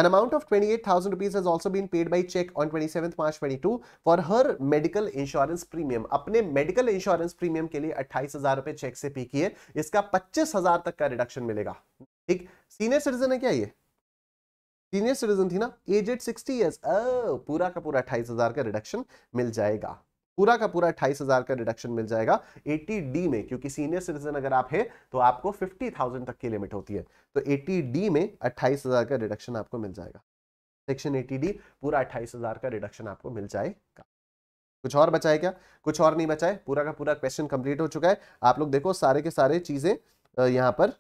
An amount of twenty-eight thousand rupees has also been paid by check on twenty-seventh March twenty-two for her medical insurance premium. अपने medical insurance premium के लिए अठाईस हजार रुपए चेक से पे किए इसका पच्चीस हजार तक का reduction मिलेगा एक senior citizen है क्या ये Senior citizen थी ना Aged sixty years. इयर्स पूरा का पूरा अठाईस हजार का reduction मिल जाएगा पूरा का पूरा अट्ठाईस हजार का रिडक्शन मिल जाएगा एटी डी में क्योंकि सीनियर सिटीजन अगर आप है तो आपको फिफ्टी थाउजेंड तक की लिमिट होती है तो एटी डी में अट्ठाईस हजार का रिडक्शन आपको मिल जाएगा सेक्शन एटी डी पूरा अट्ठाईस हजार का रिडक्शन आपको मिल जाएगा कुछ और बचाए क्या कुछ और नहीं बचाए पूरा का पूरा क्वेश्चन कंप्लीट हो चुका है आप लोग देखो सारे के सारे चीजें यहाँ पर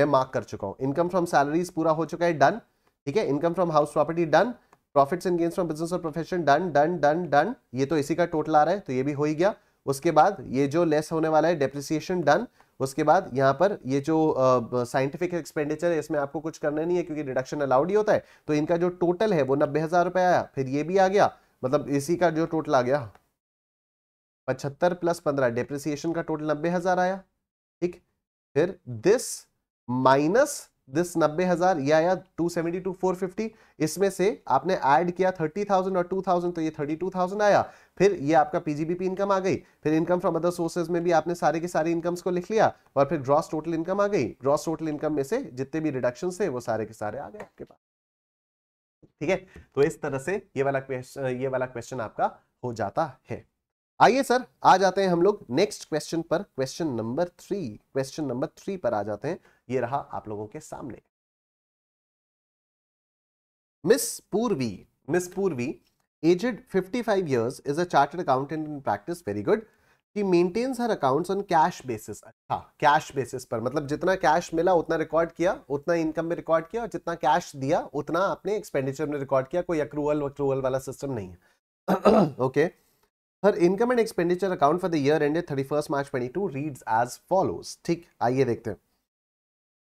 मैं मार्क कर चुका हूँ इनकम फ्रॉम सैलरीज पूरा हो चुका है डन ठीक है income from house property done profits and gains from business और profession done done done done ये तो इसी का टोटल आ रहा है तो ये भी हो ही गया उसके बाद ये जो लेस होने वाला है डेप्रिसिएशन डन उसके बाद यहाँ पर ये जो साइंटिफिक uh, एक्सपेंडिचर है इसमें आपको कुछ करना नहीं है क्योंकि डिडक्शन अलाउड ही होता है तो इनका जो टोटल है वो नब्बे हज़ार रुपये आया फिर ये भी आ गया मतलब इसी का जो टोटल आ गया पचहत्तर प्लस पंद्रह डेप्रिसिएशन का टोटल नब्बे हज़ार आया ठीक फिर दिस माइनस दिस नब्बे हज़ार ये आया two seventy two four fifty इसमें से आपने ऐड किया थर्टी थाउजेंड और टू थाउजेंड तो ये थर्टी टू थाउजेंड आया फिर ये आपका पीजीबीपी इनकम आ गई फिर इनकम फ्रॉम अदर सोर्सेज में भी आपने सारे के सारे इनकम्स को लिख लिया और फिर ग्रॉस टोटल इनकम आ गई ग्रॉस टोटल इनकम में से जितने भी रिडक्शन थे वो सारे के सारे आ गए आपके पास ठीक है तो इस तरह से ये वाला क्वेश्चन ये वाला क्वेश्चन आपका हो जाता है आइए सर आ जाते हैं हम लोग नेक्स्ट क्वेश्चन पर question number three question number three पर आ जाते हैं ये रहा आप लोगों के सामने miss Purvi miss Purvi aged 55 years is a chartered accountant in practice very good she maintains her accounts on cash basis अच्छा कैश बेसिस पर मतलब जितना कैश मिला उतना रिकॉर्ड किया उतना इनकम में रिकॉर्ड किया और जितना कैश दिया उतना आपने एक्सपेंडिचर में रिकॉर्ड किया कोई अक्रूवल अक्रूवल वाला सिस्टम नहीं है okay her income and expenditure account for the year ended thirty first March twenty two reads as follows ठीक आइए देखते हैं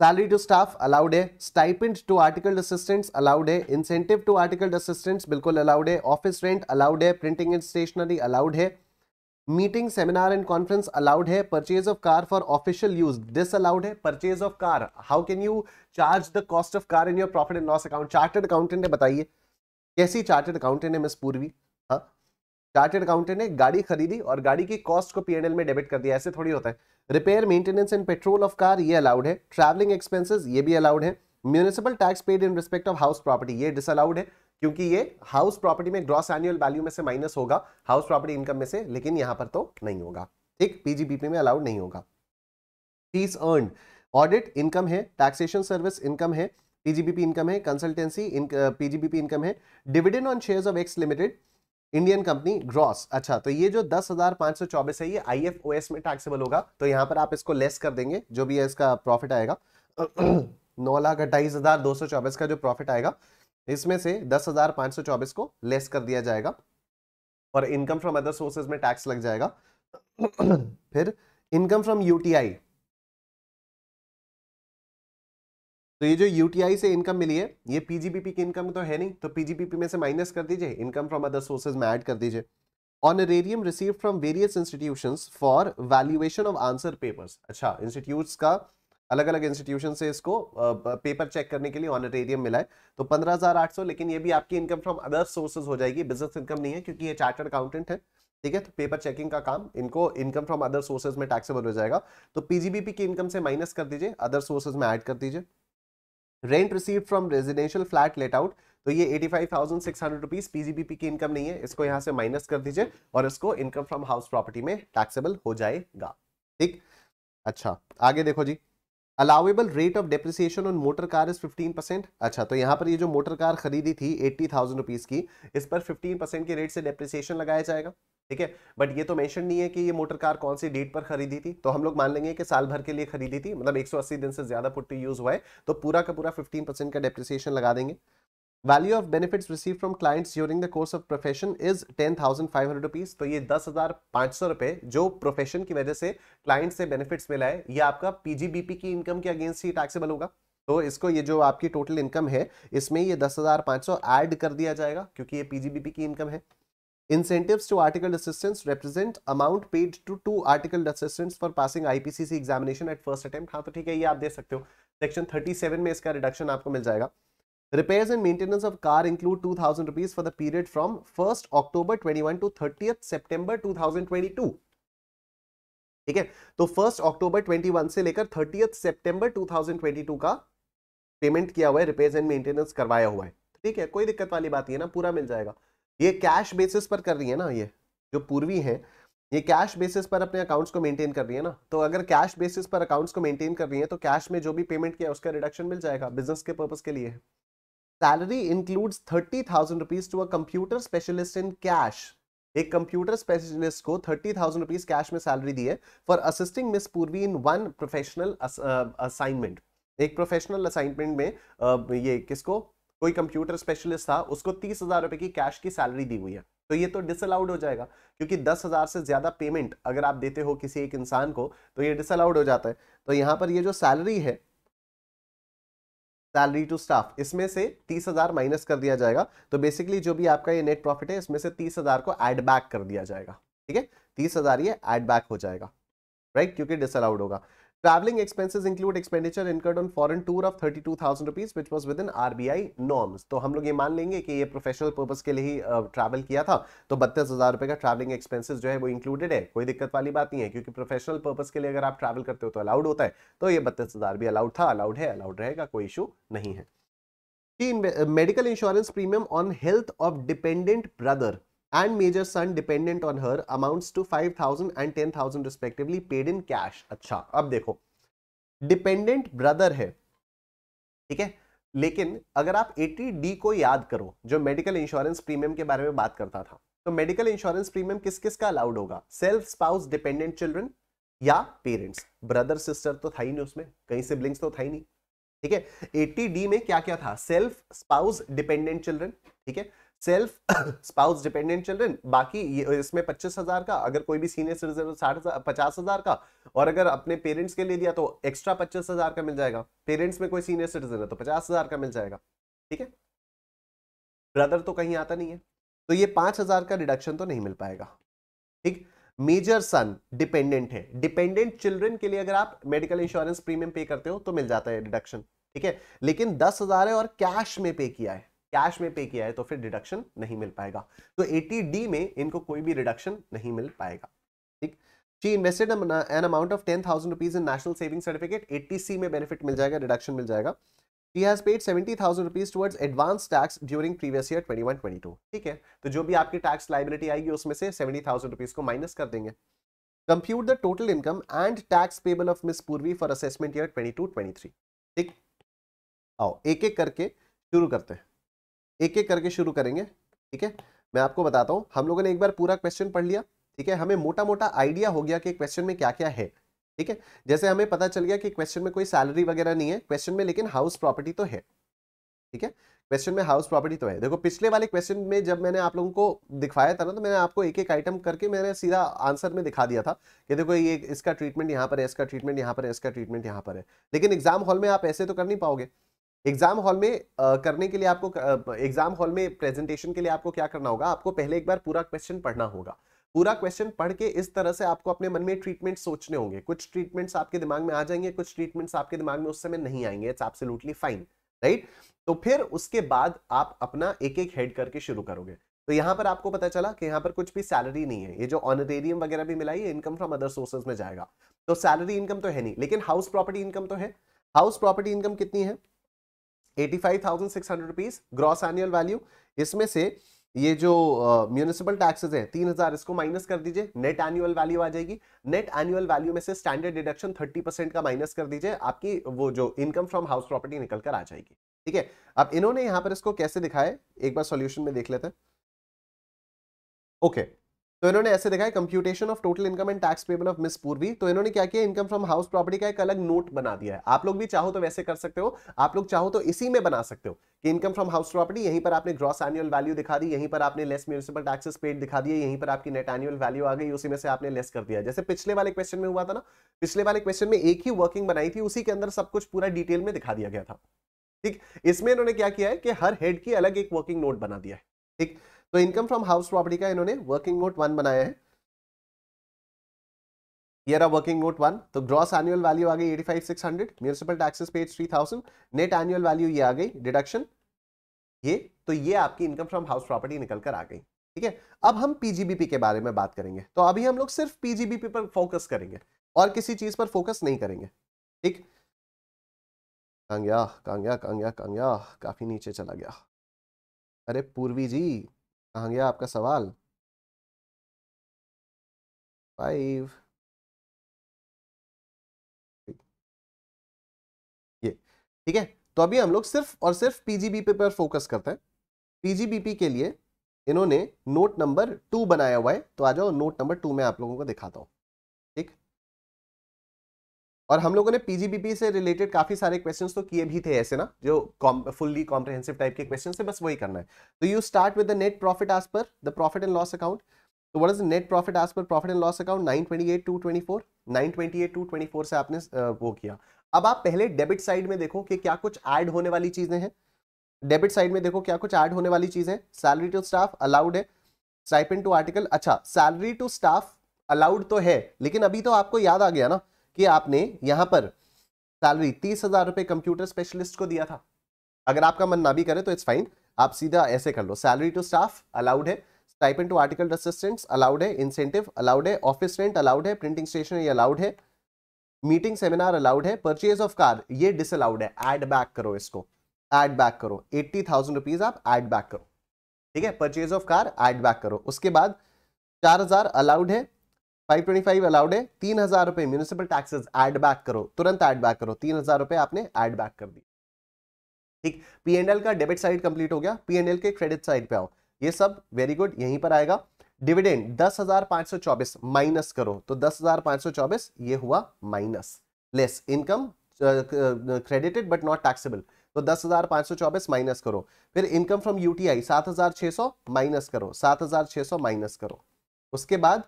salary to staff allowed है stipend to articled assistants allowed है incentive to articled assistants बिल्कुल allowed है office rent allowed है printing and stationery allowed है meeting seminar and conference allowed है purchase of car for official use disallowed है purchase of car how can you charge the cost of car in your profit and loss account chartered accountant ने बताइए कैसी chartered accountant है मिस पूर्वी हाँ चार्टेड अकाउंटेंट ने गाड़ी खरीदी और गाड़ी की कॉस्ट को पीएनएल में डेबिट कर दिया ऐसे थोड़ी होता है repair maintenance and petrol of car ये अलाउड है ट्रैवलिंग एक्सपेंसेस ये भी अलाउड है municipal tax paid in respect of house property ये डिसअलाउड है क्योंकि ये हाउस प्रॉपर्टी में ग्रॉस एनुअल वैल्यू में से माइनस होगा हाउस प्रॉपर्टी इनकम में से लेकिन यहां पर तो नहीं होगा ठीक पीजीबीपी में अलाउड नहीं होगा फीस अर्न ऑडिट इनकम है टैक्सेशन सर्विस इनकम है पीजीबीपी इनकम है कंसल्टेंसी पीजीबीपी इनकम है dividend on shares of X limited Indian company gross अच्छा तो ये जो दस हजार पांच सौ चौबीस है ये आई एफ ओ एस में टैक्सेबल होगा तो यहाँ पर आप इसको लेस कर देंगे जो भी है इसका प्रॉफिट आएगा नौ लाख अट्ठाईस हजार दो सौ चौबीस का जो प्रॉफिट आएगा इसमें से दस हजार पांच सौ चौबीस को लेस कर दिया जाएगा और इनकम फ्रॉम अदर सोर्सेज में टैक्स लग जाएगा फिर इनकम फ्रॉम यूटीआई तो ये जो यूटीआई से इनकम मिली है ये पीजीबीपी की इनकम तो है नहीं तो पीजीबीपी में से माइनस कर दीजिए इनकम फ्रॉम अदर सोर्सेज में ऐड कर दीजिए honorarium receive from various institution for valuation of answer papers अच्छा इंस्टीट्यूट का अलग अलग इंस्टीट्यूशन से इसको पेपर चेक करने के लिए ऑनरेरियम मिला है तो सौ लेकिन ये भी आपकी इनकम फ्रॉम अदर सोर्सेज हो जाएगी बिजनेस इनकम नहीं है क्योंकि ये चार्टर्ड अकाउंटेंट है ठीक है तो पेपर चेकिंग का काम इनको इनकम फ्रॉम अदर सोर्सेज में टैक्सेबल हो जाएगा तो पीजीबीपी की इनकम से माइनस कर दीजिए अदर सोर्सेज में ऐड कर दीजिए rent receive from residential flat let out तो ये 85,600 फाइव सिक्स पीजीबीपी की इनकम नहीं है इसको यहां से माइनस कर दीजिए और इसको इनकम फ्रॉम हाउस प्रॉपर्टी में टैक्सेबल हो जाएगा ठीक अच्छा आगे देखो G allowable rate of depreciation on motor car is 15 percent अच्छा तो यहाँ पर ये जो मोटर कार खरीदी थी 80,000 थाउजेंड रुपीज़ की इस पर 15 परसेंट के रेट से डेप्रिसिएशन लगाया जाएगा ठीक है बट ये तो मेंशन नहीं है कि ये मोटर कार कौन सी डेट पर खरीदी थी तो हम लोग मान लेंगे कि साल भर के लिए खरीदी थी मतलब 180 दिन से ज्यादा पुट्टी यूज हुआ है तो पूरा का पूरा 15 परसेंट का डेप्रिसिएशन लगा देंगे value of benefits receive from clients during the course of profession is ten thousand five hundred rupees तो ये दस हजार पांच सौ रुपए जो प्रोफेशन की वजह से क्लाइंट से बेनिफिट्स मिला है ये आपका पीजीबीपी की इनकम के अगेंस्ट ही टैक्सेबल होगा तो इसको ये जो आपकी टोटल इनकम है इसमें ये दस हजार पांच सौ एड कर दिया जाएगा क्योंकि ये पीजीबीपी की इनकम है Incentives to articled assistants represent amount paid to two articled assistants for passing IPCC examination at first attempt. हाँ तो ठीक है ये आप दे सकते हो सेक्शन 37 में इसका रिडक्शन आपको मिल जाएगा repairs and maintenance of car include 2000 rupees for the period from 1st october 21 to 30th september 2022 ठीक है तो 1st अक्टूबर 21 से लेकर 30th सितंबर 2022 का पेमेंट किया हुआ है रिपेयर्स एंड मेंटेनेंस करवाया हुआ है ठीक है कोई दिक्कत वाली बात नहीं है ना पूरा मिल जाएगा ये कैश बेसिस पर कर रही है ना ये जो पूर्वी है ये कैश बेसिस पर अपने अकाउंट्स को मेंटेन कर रही है ना तो अगर कैश बेसिस पर अकाउंट्स को मेंटेन कर रही है तो कैश में जो भी पेमेंट किया उसका रिडक्शन मिल जाएगा बिजनेस के पर्पज के लिए salary includes thirty thousand rupees to a computer specialist in cash एक कंप्यूटर स्पेशलिस्ट को थर्टी थाउजेंड रुपीज कैश में सैलरी दी है for assisting miss Purvi in one professional assignment एक प्रोफेशनल असाइनमेंट में uh, ये किसको कोई कंप्यूटर स्पेशलिस्ट था उसको तीस हजार रुपए की कैश की सैलरी दी हुई है तो ये तो डिसअलाउड हो जाएगा क्योंकि दस हजार से ज्यादा पेमेंट अगर आप देते हो किसी एक इंसान को तो ये डिसअलाउड हो जाता है तो यहां पर ये जो सैलरी है सैलरी टू स्टाफ इसमें से तीस हजार माइनस कर दिया जाएगा तो बेसिकली जो भी आपका ये नेट प्रॉफिट है इसमें से तीस हजार को एड बैक कर दिया जाएगा ठीक है तीस हजार ये एड बैक हो जाएगा राइट क्योंकि डिसअलाउड होगा Traveling expenses include expenditure incurred on foreign tour of 32,000 rupees, which was within RBI norms. तो हम लोग ये मान लेंगे कि ये professional purpose के लिए ही uh, travel किया था तो बत्तीस हज़ार रुपए का ट्रैवलिंग एक्सपेंसेस जो है वो इंक्लूडेड है कोई दिक्कत वाली बात नहीं है क्योंकि प्रोफेशनल पर्पस के लिए अगर आप ट्रैवल करते हो तो अलाउड होता है तो ये बत्तीस हज़ार भी अलाउड था अलाउड है अलाउड रहेगा कोई इशू नहीं है medical insurance premium on health of dependent brother and major son dependent on her amounts to 5000 and 10000 respectively paid in cash अच्छा अब देखो डिपेंडेंट ब्रदर है ठीक है लेकिन अगर आप 80 डी को याद करो जो मेडिकल इंश्योरेंस प्रीमियम के बारे में बात करता था तो मेडिकल इंश्योरेंस प्रीमियम किस किस का अलाउड होगा सेल्फ स्पाउस डिपेंडेंट चिल्ड्रन या पेरेंट्स ब्रदर सिस्टर तो था ही नहीं उसमें कहीं सिब्लिंग्स तो था ही नहीं ठीक है एटी डी में क्या क्या था सेल्फ स्पाउस डिपेंडेंट चिल्ड्रन ठीक है सेल्फ स्पाउस डिपेंडेंट चिल्ड्रन बाकी इसमें पच्चीस हजार का अगर कोई भी सीनियर सिटीजन साठ पचास हजार का और अगर अपने पेरेंट्स के लिए लिया तो एक्स्ट्रा पच्चीस हजार का मिल जाएगा पेरेंट्स में कोई सीनियर सिटीजन है तो पचास हजार का मिल जाएगा ठीक है ब्रदर तो कहीं आता नहीं है तो ये पांच हजार का डिडक्शन तो नहीं मिल पाएगा ठीक मेजर सन डिपेंडेंट है डिपेंडेंट चिल्ड्रन के लिए अगर आप मेडिकल इंश्योरेंस प्रीमियम पे करते हो तो मिल जाता है डिडक्शन ठीक है लेकिन दस हजार है और कैश में पे किया है कैश में पे किया है तो फिर डिडक्शन नहीं मिल पाएगा तो एटी डी में इनको कोई भी रिडक्शन नहीं मिल पाएगा ठीक she invested an amount of ten thousand rupees in national saving certificate eighty C में बेनिफिट मिल जाएगा रिडक्शन मिल जाएगा she has paid seventy thousand rupees towards advance tax during previous year twenty one twenty two ठीक है तो जो भी आपकी टैक्स लाइबिलिटी आएगी उसमें से सेवेंटी थाउजेंड रुपीज को माइनस कर देंगे compute the total income and tax payable of miss Purvi for assessment year twenty two twenty three ठीक आओ एक एक करके शुरू करते हैं एक एक करके शुरू करेंगे ठीक है मैं आपको बताता हूँ हम लोगों ने एक बार पूरा क्वेश्चन पढ़ लिया ठीक है हमें मोटा मोटा आइडिया हो गया कि क्वेश्चन में क्या क्या है ठीक है जैसे हमें पता चल गया कि क्वेश्चन में कोई सैलरी वगैरह नहीं है क्वेश्चन में लेकिन हाउस प्रॉपर्टी तो है ठीक है क्वेश्चन में हाउस प्रॉपर्टी तो है देखो पिछले वाले क्वेश्चन में जब मैंने आप लोगों को दिखाया था ना तो मैंने आपको एक एक आइटम करके मैंने सीधा आंसर में दिखा दिया था कि देखो ये इसका ट्रीटमेंट यहाँ पर है इसका ट्रीटमेंट यहाँ पर है इसका ट्रीटमेंट यहाँ पर है लेकिन एग्जाम हॉल में आप ऐसे तो कर नहीं पाओगे एग्जाम हॉल में आ, करने के लिए आपको एग्जाम हॉल में प्रेजेंटेशन के लिए आपको क्या करना होगा आपको पहले एक बार पूरा क्वेश्चन पढ़ना होगा पूरा क्वेश्चन पढ़ के इस तरह से आपको अपने मन में ट्रीटमेंट सोचने होंगे कुछ ट्रीटमेंट्स आपके दिमाग में आ जाएंगे कुछ ट्रीटमेंट्स आपके दिमाग में उस समय नहीं आएंगे इट्स एब्सोल्युटली फाइन राइट तो फिर उसके बाद आप अपना एक एक हेड करके शुरू करोगे तो यहाँ पर आपको पता चला कि यहाँ पर कुछ भी सैलरी नहीं है ये जो ऑनरेरियम वगैरह भी मिला ये इनकम फ्रॉम अदर सोर्सेज में जाएगा तो सैलरी इनकम तो है नहीं लेकिन हाउस प्रॉपर्टी इनकम तो है हाउस प्रॉपर्टी इनकम कितनी है eighty five gross annual value इसमें से ये जो म्यूनिसिपल टैक्सेस है तीन हजार इसको माइनस कर दीजिए नेट एनुअल वैल्यू आ जाएगी नेट एनुअल वैल्यू में से स्टैंडर्ड डिडक्शन थर्टी परसेंट का माइनस कर दीजिए आपकी वो जो इनकम फ्रॉम हाउस प्रॉपर्टी निकल कर आ जाएगी ठीक है अब इन्होंने यहां पर इसको कैसे दिखाया एक बार सोल्यूशन में देख लेते ओके okay. तो इन्होंने ऐसे देखा है computation of total income and tax payable of miss Purvi तो इन्होंने क्या किया इनकम फ्रॉम हाउस प्रॉपर्टी का एक अलग नोट बना दिया है आप लोग भी चाहो तो वैसे कर सकते हो आप लोग चाहो तो इसी में बना सकते हो कि इनकम फ्रॉम हाउस प्रॉपर्टी यहीं पर आपने ग्रॉस एनुअल वैल्यू दिखा दी यहीं पर आपने लेस म्यूनसिपल टैक्सेस पेड दिखा दिए यहीं पर आपकी नेट एनुअल वैल्यू आ गई उसी में से आपने लेस कर दिया जैसे पिछले वाले क्वेश्चन में हुआ था ना पिछले वाले क्वेश्चन में एक ही वर्किंग बनाई थी उसी के अंदर सब कुछ पूरा डिटेल में दिखा दिया गया था ठीक इसमें इन्होंने क्या किया है कि हर हेड की अलग एक वर्किंग नोट बना दिया है ठीक तो इनकम फ्रॉम हाउस प्रॉपर्टी का इन्होंने वर्किंग नोट वन बनाया है ये रहा वर्किंग नोट वन तो ग्रॉस एनुअल वैल्यू आ गई eighty five six hundred municipal taxes paid three thousand net annual value ये आ गई डिडक्शन ये तो ये आपकी इनकम फ्रॉम हाउस प्रॉपर्टी निकल कर आ गई ठीक है अब हम पीजीबीपी के बारे में बात करेंगे तो अभी हम लोग सिर्फ पीजीबीपी पर फोकस करेंगे और किसी चीज पर फोकस नहीं करेंगे ठीक कांग्या कांग्या कांग्या कांग्या काफी नीचे चला गया अरे पूर्वी जी कहाँ गया आपका सवाल फाइव ये ठीक है तो अभी हम लोग सिर्फ और सिर्फ पीजीबीपी पर फोकस करते हैं पीजीबीपी के लिए इन्होंने नोट नंबर टू बनाया हुआ है तो आ जाओ नोट नंबर टू में आप लोगों को दिखाता हूं और हम लोगों ने पीजीबीपी से रिलेटेड काफी सारे क्वेश्चंस तो किए भी थे ऐसे ना जो फुल्ली कॉम्प्रिहेंसिव टाइप के क्वेश्चन थे बस वही करना है तो you start with the net profit as per the profit and loss account तो what is the net profit as per profit and loss account 928 224 928 224 से आपने वो किया अब आप पहले डेबिट साइड में देखो कि क्या कुछ ऐड होने वाली चीजें हैं डेबिट साइड में देखो क्या कुछ ऐड होने वाली चीजें सैलरी टू स्टाफ अलाउड है साइपिन टू आर्टिकल अच्छा सैलरी टू स्टाफ अलाउड तो है लेकिन अभी तो आपको याद आ गया ना कि आपने यहां पर सैलरी तीस हज़ार रुपए कंप्यूटर स्पेशलिस्ट को दिया था अगर आपका मन ना भी करे तो इट्स फाइन आप सीधा ऐसे कर लो सैलरी टू स्टाफ अलाउड है stipend to article assistants allowed है इंसेंटिव अलाउड है ऑफिस रेंट अलाउड है प्रिंटिंग स्टेशनरी अलाउड है मीटिंग सेमिनार अलाउड है परचेज ऑफ कार ये डिसअलाउड है एड बैक करो इसको एड बैक करो एट्टी थाउजेंड रुपीज आप एड बैक करो ठीक है purchase of car add back करो उसके बाद चार हजार अलाउड है 525 अलाउड है तीन हजार रुपए म्यूनिसिपल टैक्सेस एड बैक करो तुरंत एड बैक करो तीन हजार रुपए आपने एड बैक कर दिए ठीक पीएनएल का डेबिट साइड कंप्लीट हो गया पीएनएल के क्रेडिट साइड पे आओ ये सब वेरी गुड यहीं पर आएगा डिविडेंड दस हजार पांच सौ चौबीस माइनस करो तो दस हजार पांच सौ चौबीस ये हुआ minus less income credited but not taxable तो दस हजार पांच सौ चौबीस माइनस करो फिर इनकम फ्रॉम यूटीआई सात हजार छह सौ माइनस करो सात हजार छह सौ माइनस करो उसके बाद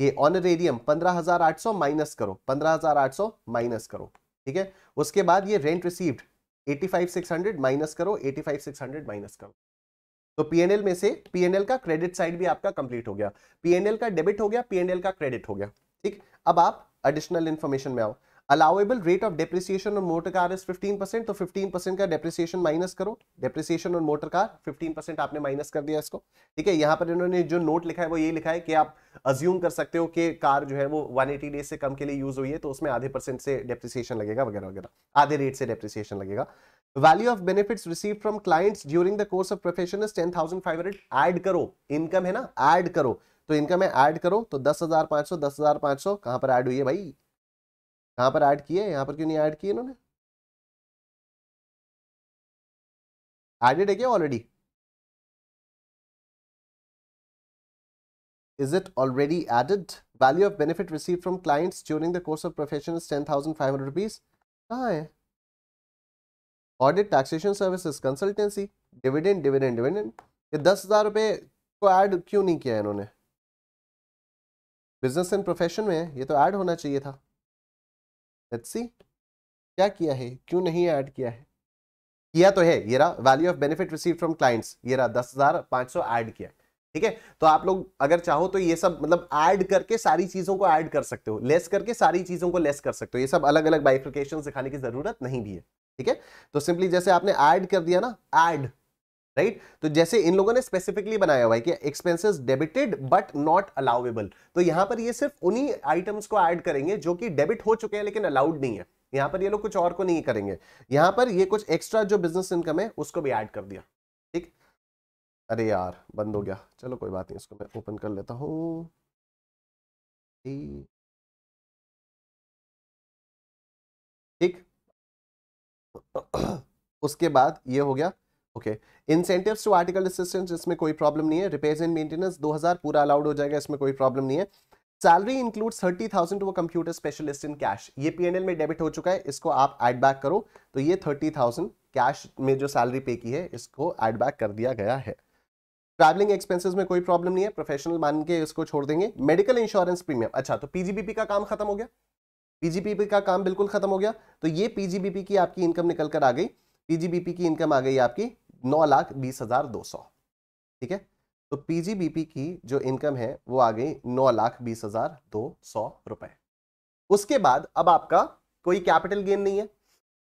ये ऑनरेरियम 15,800 माइनस करो 15,800 माइनस करो ठीक है उसके बाद ये रेंट रिसीव्ड 85,600 माइनस करो 85,600 माइनस करो तो पीएनएल में से पीएनएल का क्रेडिट साइड भी आपका कंप्लीट हो गया पीएनएल का डेबिट हो गया पीएनएल का क्रेडिट हो गया ठीक अब आप एडिशनल इन्फॉर्मेशन में आओ allowable rate of depreciation on motor car is 15 percent तो 15 परसेंट का डेप्रिसिएशन माइनस करो depreciation on motor car 15 percent आपने माइनस कर दिया इसको ठीक है यहाँ पर इन्होंने जो नोट लिखा है वो ये लिखा है कि आप अज्यूम कर सकते हो कि कार जो है वो 180 डेज से कम के लिए यूज हुई है तो उसमें आधे परसेंट से डेप्रिसिएशन लगेगा वगैरह वगैरह आधे रेट से डेप्रिसिएशन लगेगा value of benefit receive from clients during the course of profession is ten thousand करो इनकम है ना एड करो तो इनकम है ऐड करो तो दस हजार पांच सौ दस हजार पांच सौ कहां पर ऐड हुई है भाई यहाँ पर ऐड किया है यहाँ पर क्यों नहीं ऐड किए इन्होंने एडेड है क्या already is it already added value of benefit receive from clients during the course of profession ten thousand five hundred rupees कहाँ है audit taxation services consultancy dividend dividend dividend ये दस हजार रुपये को ऐड क्यों नहीं किया इन्होंने बिजनेस एंड प्रोफेशन में ये तो ऐड होना चाहिए था लेट्स सी क्या किया है क्यों नहीं ऐड किया है किया तो है ये रहा value of benefit receive from clients ये रहा दस हजार पांच सौ ऐड किया ठीक है तो आप लोग अगर चाहो तो ये सब मतलब ऐड करके सारी चीजों को ऐड कर सकते हो लेस करके सारी चीजों को लेस कर सकते हो ये सब अलग अलग बाइफिकेशन दिखाने की जरूरत नहीं भी है ठीक है तो सिंपली जैसे आपने ऐड कर दिया ना ऐड राइट right? तो जैसे इन लोगों ने स्पेसिफिकली बनाया हुआ है कि expenses debited but not allowable तो यहां पर ये सिर्फ उन्हीं आइटम्स को ऐड करेंगे जो कि डेबिट हो चुके हैं लेकिन अलाउड नहीं है यहां पर ये लोग कुछ और को नहीं करेंगे यहां पर ये कुछ एक्स्ट्रा जो बिजनेस इनकम है उसको भी ऐड कर दिया ठीक अरे यार बंद हो गया चलो कोई बात नहीं इसको मैं ओपन कर लेता हूँ ठीक उसके बाद ये हो गया okay incentive to article assistance इसमें कोई प्रॉब्लम नहीं है रिपेयर एंड मेंटेनेंस 2000 पूरा अलाउड हो जाएगा इसमें कोई प्रॉब्लम नहीं है salary include thirty thousand to computer specialist in cash ये पीएनएल में डेबिट हो चुका है इसको आप एड बैक करो तो ये थर्टी थाउजेंड कैश में जो सैलरी पे की है इसको एड बैक कर दिया गया है ट्रैवलिंग एक्सपेंसेस में कोई प्रॉब्लम नहीं है प्रोफेशनल मान के इसको छोड़ देंगे मेडिकल इंश्योरेंस प्रीमियम अच्छा तो पीजीबीपी का काम खत्म हो गया पीजीबीपी का काम बिल्कुल खत्म हो गया तो ये पीजीबीपी की आपकी इनकम निकल कर आ गई पीजीबीपी की इनकम आ गई आपकी नौ लाख बीस हज़ार दो सौ ठीक है तो पीजीबीपी की जो इनकम है वो आ गई नौ लाख बीस हज़ार दो सौ रुपए उसके बाद अब आपका कोई कैपिटल गेन नहीं है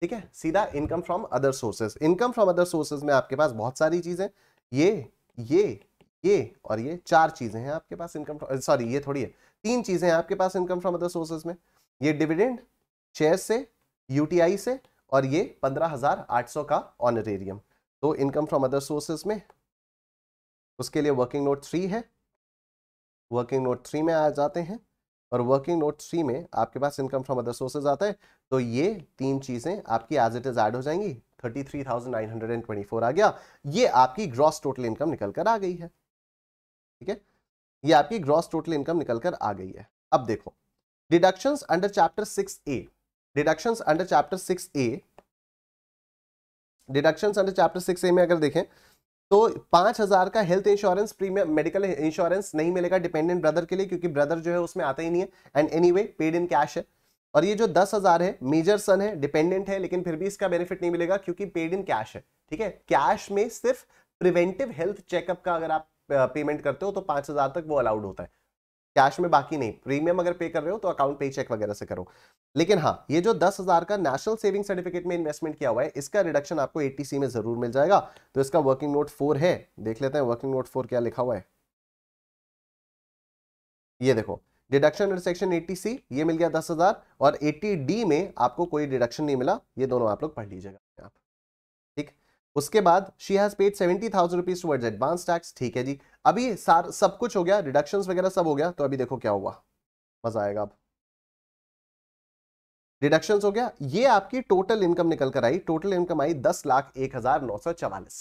ठीक है सीधा income from other sources income from other sources में आपके पास बहुत सारी चीज़ें ये ये ये और ये चार चीज़ें हैं आपके पास इनकम सॉरी ये थोड़ी है तीन चीज़ें हैं आपके पास इनकम फ्रॉम अदर सोर्सेज में ये डिविडेंड शेयर से यूटीआई से और ये पंद्रह हजार आठ सौ का ऑनरेरियम तो इनकम फ्रॉम अदर सोर्सेज में उसके लिए वर्किंग नोट थ्री है वर्किंग नोट थ्री में आ जाते हैं और वर्किंग नोट थ्री में आपके पास इनकम फ्रॉम अदर सोर्सेज आता है तो ये तीन चीज़ें आपकी एज इट इज़ एड हो जाएंगी thirty three thousand nine hundred and twenty four आ गया ये आपकी ग्रॉस टोटल इनकम निकल कर आ गई है ठीक है ये आपकी ग्रॉस टोटल इनकम निकल कर आ गई है अब देखो deduction under chapter six A deduction under chapter six A deduction under chapter six A में अगर देखें तो पांच हज़ार का health insurance premium medical insurance नहीं मिलेगा डिपेंडेंट ब्रदर के लिए क्योंकि ब्रदर जो है उसमें आता ही नहीं है and anyway paid in cash है और ये जो दस हज़ार है मेजर सन है डिपेंडेंट है लेकिन फिर भी इसका बेनिफिट नहीं मिलेगा क्योंकि पेड इन कैश है ठीक है कैश में सिर्फ प्रिवेंटिव हेल्थ चेकअप का अगर आप पेमेंट करते हो तो पांच हज़ार तक वो अलाउड होता है कैश में बाकी नहीं प्रीमियम अगर पे कर रहे हो तो अकाउंट पे चेक वगैरह से करो लेकिन हाँ ये जो दस हजार का नेशनल सेविंग सर्टिफिकेट में इन्वेस्टमेंट किया हुआ है इसका रिडक्शन आपको एटीसी में जरूर मिल जाएगा तो इसका वर्किंग नोट फोर है देख लेते हैं वर्किंग नोट फोर क्या लिखा हुआ है ये देखो डिडक्शन सेक्शन एटी ये मिल गया दस हजार और एटी डी में आपको कोई डिडक्शन नहीं मिला ये दोनों आप लोग पढ़ लीजिएगा उसके बाद she has paid seventy thousand rupees towards advance tax ठीक है जी अभी सार सब कुछ हो गया रिडक्शन वगैरह सब हो गया तो अभी देखो क्या हुआ मजा आएगा अब डिडक्शन हो गया ये आपकी टोटल इनकम निकल कर आई टोटल इनकम आई दस लाख एक हजार नौ सौ चवालीस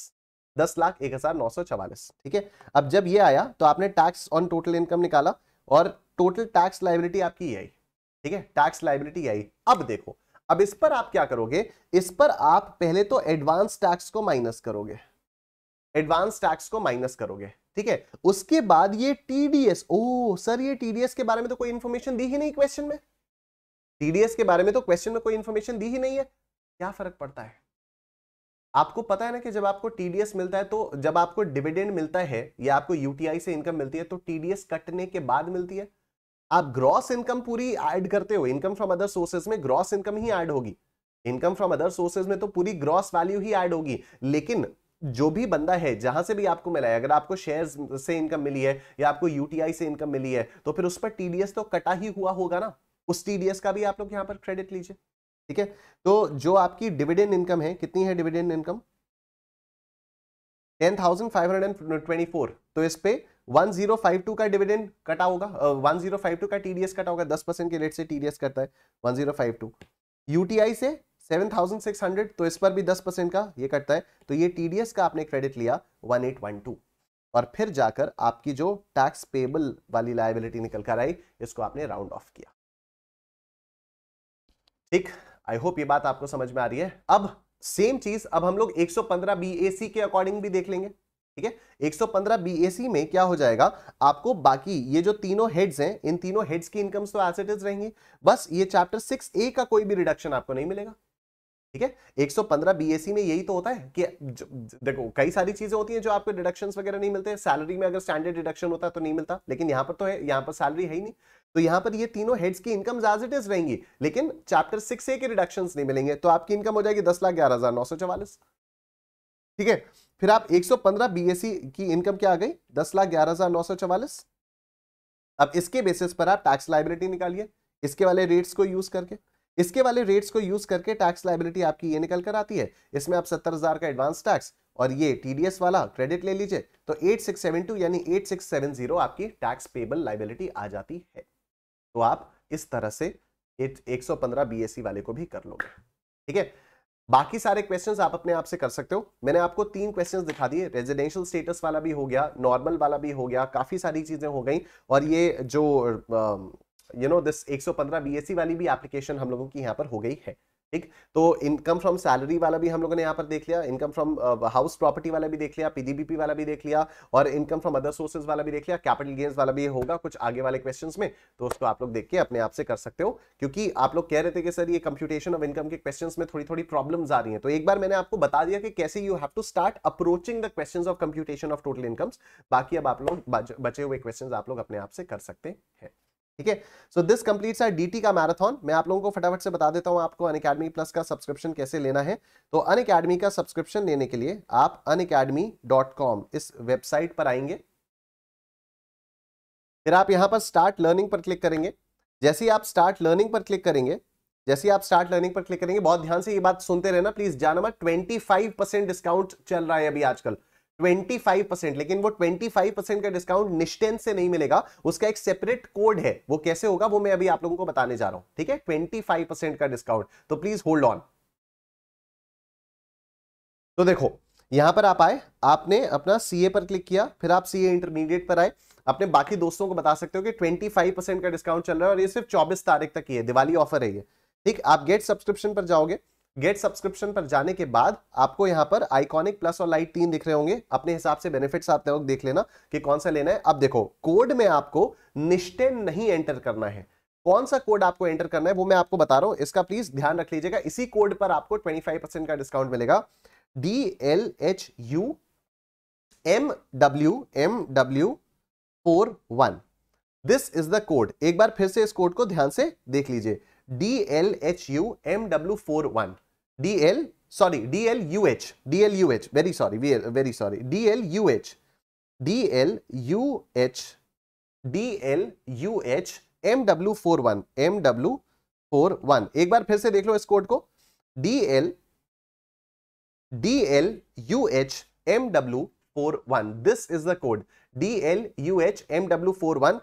दस लाख एक हजार नौ सौ चवालीस ठीक है अब जब ये आया तो आपने टैक्स ऑन टोटल इनकम निकाला और टोटल टैक्स लाइबिलिटी आपकी आई ठीक है टैक्स लाइबिलिटी आई अब देखो अब इस पर आप क्या करोगे इस पर आप पहले तो एडवांस टैक्स को माइनस करोगे एडवांस टैक्स को माइनस करोगे ठीक है उसके बाद ये टीडीएस ओ सर ये टीडीएस के बारे में तो कोई इंफॉर्मेशन दी ही नहीं क्वेश्चन में टीडीएस के बारे में तो क्वेश्चन में कोई इन्फॉर्मेशन दी ही नहीं है क्या फर्क पड़ता है आपको पता है ना कि जब आपको टीडीएस मिलता है तो जब आपको डिविडेंड मिलता है या आपको यूटीआई से इनकम मिलती है तो टीडीएस कटने के बाद मिलती है आप ग्रॉस इनकम पूरी ऐड करते हो इनकम फ्रॉम अदर सोर्सेज में ग्रॉस इनकम ही ऐड होगी इनकम फ्रॉम अदर सोर्सेज में तो पूरी ग्रॉस वैल्यू ही ऐड होगी लेकिन जो भी बंदा है जहां से भी आपको मिला है अगर आपको शेयर्स से इनकम मिली है या आपको यूटीआई से इनकम मिली है तो फिर उस पर टीडीएस तो कटा ही हुआ होगा ना उस टीडीएस का भी आप लोग यहां पर क्रेडिट लीजिए ठीक है तो जो आपकी डिविडेंड इनकम है कितनी है dividend income ten thousand five hundred and twenty four तो इस पे 1052 का डिविडेंड कटा होगा uh, 1052 का टीडीएस कटा होगा 10 परसेंट के रेट से टीडीएस है 1052 यूटीआई से 7600 तो इस पर भी 10 परसेंट का ये कटता है तो ये टीडीएस का आपने क्रेडिट लिया 1812 और फिर जाकर आपकी जो टैक्स पेबल वाली लाइबिलिटी निकल कर आई इसको आपने राउंड ऑफ किया ठीक आई होप ये बात आपको समझ में आ रही है अब सेम चीज अब हम लोग 115 बीएसी के अकॉर्डिंग भी देख लेंगे ठीक है 115 बीएसी में क्या हो जाएगा आपको बाकी ये जो तीनों हेड्स हैं इन तीनों हेड्स की इनकम्स तो एसेट रहेंगी बस ये चैप्टर सिक्स ए का कोई भी रिडक्शन आपको नहीं मिलेगा ठीक है 115 बीएसी में यही तो होता है कि देखो कई सारी चीजें होती हैं जो आपको डिडक्शंस वगैरह नहीं मिलते सैलरी में अगर स्टैंडर्ड डिडक्शन होता तो नहीं मिलता लेकिन यहां पर तो है यहां पर सैलरी है ही नहीं तो यहां पर ये तीनों हेड्स की इनकम एज इट इज रहेंगी लेकिन चैप्टर सिक्स ए के रिडक्शन नहीं मिलेंगे तो आपकी इनकम हो जाएगी दस लाख ग्यारह ठीक है फिर आप 115 बीएसी की इनकम क्या आ गई दस लाख ग्यारह हजार नौ सौ चवालीस अब इसके बेसिस पर आप टैक्स लाइबिलिटी निकालिए इसके वाले रेट्स को यूज करके इसके वाले रेट्स को यूज करके टैक्स लाइबिलिटी आपकी ये निकल कर आती है इसमें आप सत्तर हजार का एडवांस टैक्स और ये टीडीएस वाला क्रेडिट ले लीजिए तो 8672 यानी 8670 आपकी टैक्स पेबल लाइबिलिटी आ जाती है तो आप इस तरह से 115 बीएससी वाले को भी कर लोगे ठीक है बाकी सारे क्वेश्चन आप अपने आप से कर सकते हो मैंने आपको तीन क्वेश्चन दिखा दिए रेजिडेंशियल स्टेटस वाला भी हो गया नॉर्मल वाला भी हो गया काफी सारी चीजें हो गई और ये जो यू नो दिस 115 बीएससी वाली भी एप्लीकेशन हम लोगों की यहाँ पर हो गई है ठीक तो इनकम फ्रॉम सैलरी वाला भी हम लोगों ने यहाँ पर देख लिया इनकम फ्रॉम हाउस प्रॉपर्टी वाला भी देख लिया पीडीबीपी वाला भी देख लिया और इनकम फ्रॉम अदर सोर्सेज वाला भी देख लिया कैपिटल गेन्स वाला भी होगा कुछ आगे वाले क्वेश्चंस में तो उसको आप लोग देख के अपने आप से कर सकते हो क्योंकि आप लोग कह रहे थे कि सर ये कंप्यूटेशन ऑफ इनकम के क्वेश्चन में थोड़ी थोड़ी प्रॉब्लम आ रही है तो एक बार मैंने आपको बता दिया कि कैसे you have to start approaching the question of computation of total incomes बाकी अब आप लोग बचे हुए क्वेश्चन आप लोग अपने आप से कर सकते हैं ठीक है so this completes our DT का मैराथन मैं आप लोगों को फटाफट से बता देता हूं आपको अन अकेडमी प्लस का सब्सक्रिप्शन कैसे लेना है तो अन अकेडमी का सब्सक्रिप्शन लेने के लिए आप अन इस वेबसाइट पर आएंगे फिर आप यहां पर स्टार्ट लर्निंग पर क्लिक करेंगे जैसे ही आप स्टार्ट लर्निंग पर क्लिक करेंगे जैसे ही आप स्टार्ट लर्निंग पर क्लिक करेंगे बहुत ध्यान से ये बात सुनते रहना प्लीज जाना ट्वेंटी फाइव परसेंट डिस्काउंट चल रहा है अभी आजकल 25% लेकिन वो 25% का डिस्काउंट निश्चित से नहीं मिलेगा उसका एक सेपरेट कोड है वो कैसे होगा वो मैं अभी आप लोगों को बताने जा रहा हूं ठीक है 25% का डिस्काउंट तो प्लीज होल्ड ऑन तो देखो यहां पर आप आए आपने अपना सीए पर क्लिक किया फिर आप सीए इंटरमीडिएट पर आए अपने बाकी दोस्तों को बता सकते हो कि ट्वेंटी का डिस्काउंट चल रहा है और ये सिर्फ चौबीस तारीख तक ही है दिवाली ऑफर है ये ठीक आप गेट सब्सक्रिप्शन पर जाओगे गेट सब्सक्रिप्शन पर जाने के बाद आपको यहाँ पर आइकॉनिक प्लस और लाइट तीन दिख रहे होंगे अपने हिसाब से बेनिफिट्स आप लोग देख लेना कि कौन सा लेना है अब देखो कोड में आपको निश्चय नहीं एंटर करना है कौन सा कोड आपको एंटर करना है वो मैं आपको बता रहा हूं इसका प्लीज ध्यान रख लीजिएगा इसी कोड पर आपको ट्वेंटी फाइव परसेंट का डिस्काउंट मिलेगा D L H U M W M W four one this is the code एक बार फिर से इस कोड को ध्यान से देख लीजिए D L H U M W four one DL, sorry, DLUH, DLUH, very sorry, very sorry, DLUH, DLUH, DLUH, MW41, MW41. एक बार फिर से देख लो इस कोड को DL, DLUH, MW41. This is the code, DLUH, MW41.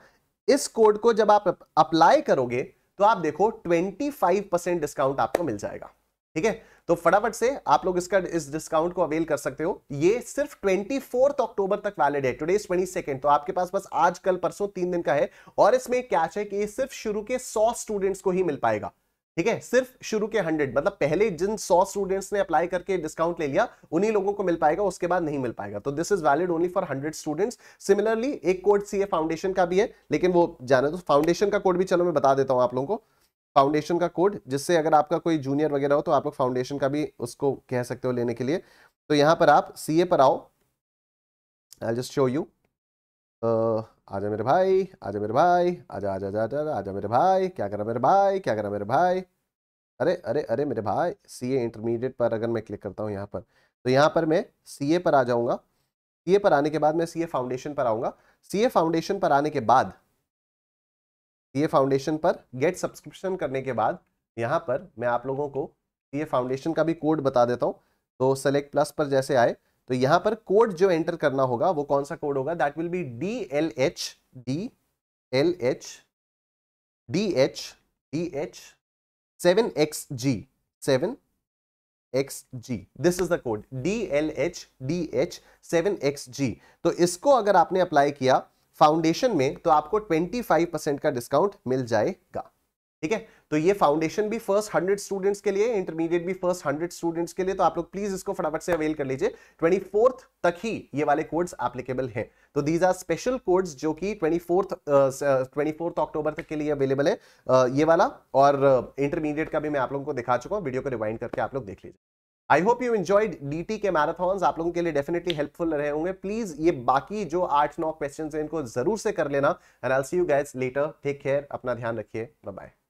इस कोड को जब आप अप्लाई करोगे तो आप देखो 25 डिस्काउंट आपको मिल जाएगा ठीक है तो फटाफट से आप लोग इसका इस डिस्काउंट को अवेल कर सकते हो ये सिर्फ ट्वेंटी अक्टूबर तक वैलिड है टुडे ट्वेंटी सेकेंड तो आपके पास बस आज कल परसों तीन दिन का है और इसमें क्या है कि ये सिर्फ शुरू के सौ स्टूडेंट्स को ही मिल पाएगा ठीक है सिर्फ शुरू के हंड्रेड मतलब पहले जिन सौ स्टूडेंट्स ने अप्लाई करके डिस्काउंट ले लिया उन्हीं लोगों को मिल पाएगा उसके बाद नहीं मिल पाएगा तो this is valid only for hundred students similarly एक कोड सी फाउंडेशन का भी है लेकिन वो जाने तो फाउंडेशन का कोड भी चलो मैं बता देता हूं आप लोगों को फाउंडेशन का कोड जिससे अगर आपका कोई जूनियर वगैरह हो तो आप लोग फाउंडेशन का भी उसको कह सकते हो लेने के लिए तो यहाँ पर आप सी पर आओ आई जस्ट शो यू आजा मेरे भाई आजा मेरे भाई आजा आजा आजा आजा आजा मेरे भाई क्या करा मेरे भाई क्या करा मेरे भाई अरे अरे अरे मेरे भाई सी ए इंटरमीडिएट पर अगर मैं क्लिक करता हूँ यहाँ पर तो यहाँ पर मैं सी ए पर आ जाऊँगा सी ए पर आने के बाद मैं सी ए फाउंडेशन पर आऊँगा सी ए फाउंडेशन पर आने के बाद सीए फाउंडेशन पर गेट सब्सक्रिप्शन करने के बाद यहाँ पर मैं आप लोगों को सीए फाउंडेशन का भी कोड बता देता हूँ तो सेलेक्ट प्लस पर जैसे आए तो यहाँ पर कोड जो एंटर करना होगा वो कौन सा कोड होगा that will be D L H D L H D H D H seven X G seven L H D H seven X G तो इसको अगर आपने अप्लाई किया फाउंडेशन में तो आपको 25 परसेंट का डिस्काउंट मिल जाएगा ठीक है तो ये फाउंडेशन भी फर्स्ट हंड्रेड स्टूडेंट्स के लिए इंटरमीडिएट भी फर्स्ट हंड्रेड स्टूडेंट्स के लिए तो आप लोग प्लीज इसको फटाफट से अवेल कर लीजिए ट्वेंटी फोर्थ तक ही ये वाले कोड्स एप्लीकेबल हैं तो दीज आर स्पेशल कोड्स जो कि twenty fourth twenty fourth October तक के लिए अवेलेबल है uh, ये वाला और इंटरमीडिएट uh, का भी मैं आप लोगों को दिखा चुका हूँ वीडियो को रिवाइंड करके आप लोग देख लीजिए I hope you enjoyed D T के मैराथॉन्स आप लोगों के लिए डेफिनेटली हेल्पफुल रहे होंगे प्लीज ये बाकी जो आठ नौ क्वेश्चन है इनको जरूर से कर लेना and see you guys later take care अपना ध्यान रखिए बाय